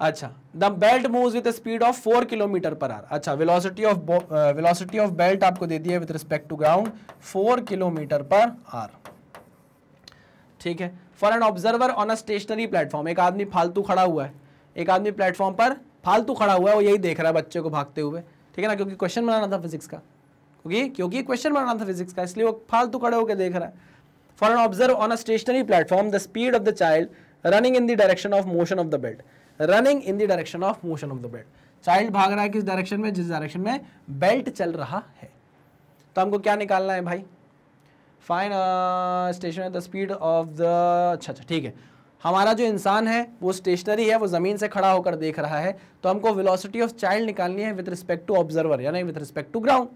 अच्छा the belt move with speed of four kilometre per hour अच्छा velocity of velocity of belt आपको दे दिया with respect to ground four kilometre per hour ठीक है for an observer on a stationary platform एक आदमी फालतू खड़ा हुआ है एक आदमी प्लेटफॉर्म पर फालतू खड़ा हुआ है वो यही देख रहा है बच्चे को भागते हुए ठीक है ना क्योंकि क्वेश्चन बनाना था फिजिक्स का क्योंकि क्योंकि क्वेश्चन बनाना था फिजिक्स का इसलिए वो फालतू खड़े होकर देख रहा है for an observe on a stationary platform the speed of the child running in the direction of motion of the belt running in the direction of motion of the belt child भाग रहा है किस direction में जिस direction में belt चल रहा है तो हमको क्या निकालना है भाई fine station the speed of the अच्छा अच्छा ठीक है हमारा जो इंसान है वो स्टेशनरी है वो ज़मीन से खड़ा होकर देख रहा है तो हमको वेलोसिटी ऑफ चाइल्ड निकालनी है विद रिस्पेक्ट टू ऑब्जर्वर यानी विद रिस्पेक्ट टू ग्राउंड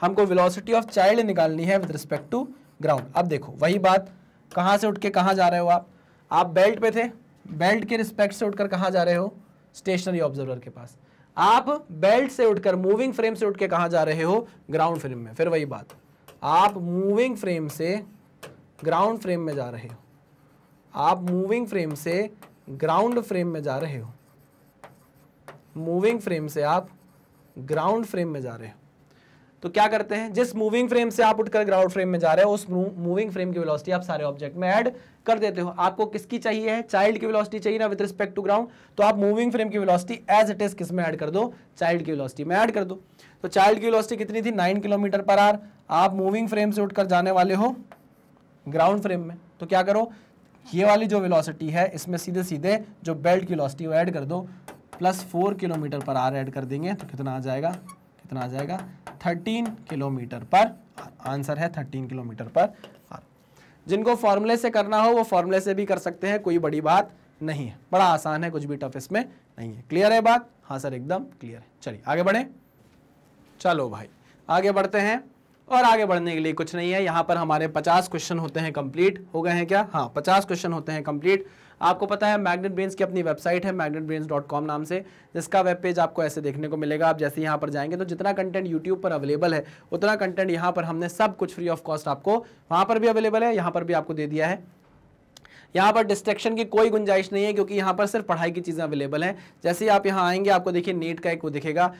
हमको वेलोसिटी ऑफ चाइल्ड निकालनी है विद रिस्पेक्ट टू ग्राउंड अब देखो वही बात कहाँ से उठ के कहाँ जा रहे हो आप आप बेल्ट पे थे बेल्ट के रिस्पेक्ट से उठकर कहाँ जा रहे हो स्टेशनरी ऑब्जर्वर के पास आप बेल्ट से उठकर मूविंग फ्रेम से उठ के कहाँ जा रहे हो ग्राउंड फ्रेम में फिर वही बात आप मूविंग फ्रेम से ग्राउंड फ्रेम में जा रहे हो आप मूविंग फ्रेम से ग्राउंड फ्रेम में जा रहे हो मूविंग फ्रेम से आप ग्राउंड फ्रेम में जा रहे हो तो क्या करते हैं जिस मूविंग फ्रेम से आप उठकर ग्राउंड फ्रेम में जा रहे हो उस मूविंग फ्रेम की वेलोसिटी आप सारे ऑब्जेक्ट में ऐड कर देते हो आपको किसकी चाहिए है चाइल्ड की वेलोसिटी चाहिए ना विद रिस्पेक्ट टू ग्राउंड तो आप मूविंग फ्रेम की वेलोसिटी एज इट इज किस में ऐड कर दो चाइल्ड की वेलोसिटी में ऐड कर दो तो चाइल्ड की वेलोसिटी कितनी थी नाइन किलोमीटर पर आर आप मूविंग फ्रेम से उठकर जाने वाले हो ग्राउंड फ्रेम में तो क्या करो ये वाली जो वेलोसिटी है इसमें सीधे सीधे जो बेल्ट की वेलोसिटी वो ऐड कर दो plus four kilometre per hour add कर देंगे तो कितना आ जाएगा कितना आ जाएगा thirteen kilometre per hour answer है थर्टीन किलोमीटर पर आर जिनको फॉर्मूले से करना हो वो फॉर्मूले से भी कर सकते हैं कोई बड़ी बात नहीं है बड़ा आसान है कुछ भी टफ इसमें नहीं है क्लियर है बात हाँ सर एकदम क्लियर है चलिए आगे बढ़े चलो भाई आगे बढ़ते हैं और आगे बढ़ने के लिए कुछ नहीं है यहाँ पर हमारे 50 क्वेश्चन होते हैं कंप्लीट हो गए हैं क्या हाँ 50 क्वेश्चन होते हैं कंप्लीट आपको पता है मैग्नेट ब्रेन्स की अपनी वेबसाइट है मैग्नेट नाम से जिसका वेब पेज आपको ऐसे देखने को मिलेगा आप जैसे यहाँ पर जाएंगे तो जितना कंटेंट यूट्यूब पर अवेलेबल है उतना कंटेंट यहाँ पर हमने सब कुछ फ्री ऑफ कॉस्ट आपको वहाँ पर भी अवेलेबल है यहाँ पर भी आपको दे दिया है यहाँ पर डिस्ट्रेक्शन की कोई गुंजाइश नहीं है क्योंकि यहाँ पर सिर्फ पढ़ाई की चीज़ें अवेलेबल हैं जैसे ही आप यहाँ आएंगे आपको देखिए नीट का एक वो दिखेगा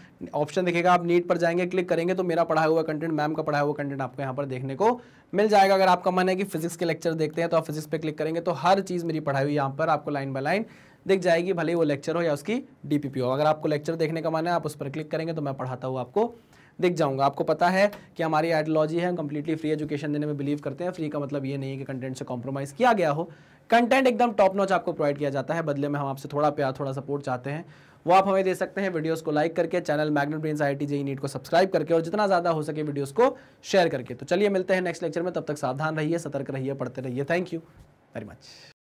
ऑप्शन दिखेगा आप नीट पर जाएंगे क्लिक करेंगे तो मेरा पढ़ा हुआ कंटेंट मैम का पढ़ा हुआ कंटेंट आपको यहाँ पर देखने को मिल जाएगा अगर आपका मन है कि फिजिक्स के लेक्चर देखते हैं तो आप फिजिक्स पर क्लिक करेंगे तो हर चीज़ मेरी पढ़ाई हुई यहाँ पर आपको लाइन बाय लाइन दिख जाएगी भले वो लेक्चर हो या उसकी डीपीपी हो अगर आपको लेक्चर देखने का मन है आप उस पर क्लिक करेंगे तो मैं पढ़ाता हूँ आपको दिख जाऊंगा आपको पता है कि हमारी आइडियोलॉजी है हम कंप्लीटली फ्री एजुकेशन देने में बिलीव करते हैं फ्री का मतलब ये नहीं है कि कंटेंट से कॉम्प्रोमाइज़ किया गया हो कंटेंट एकदम टॉप नॉच आपको प्रोवाइड किया जाता है बदले में हम आपसे थोड़ा प्यार थोड़ा सपोर्ट चाहते हैं वो आप हमें दे सकते हैं वीडियोस को लाइक करके channel magnet brain I T NEET को सब्सक्राइब करके और जितना ज़्यादा हो सके वीडियोस को शेयर करके तो चलिए मिलते हैं नेक्स्ट लेक्चर में तब तक सावधान रहिए सतर्क रहिए पढ़ते रहिए थैंक यू वेरी मच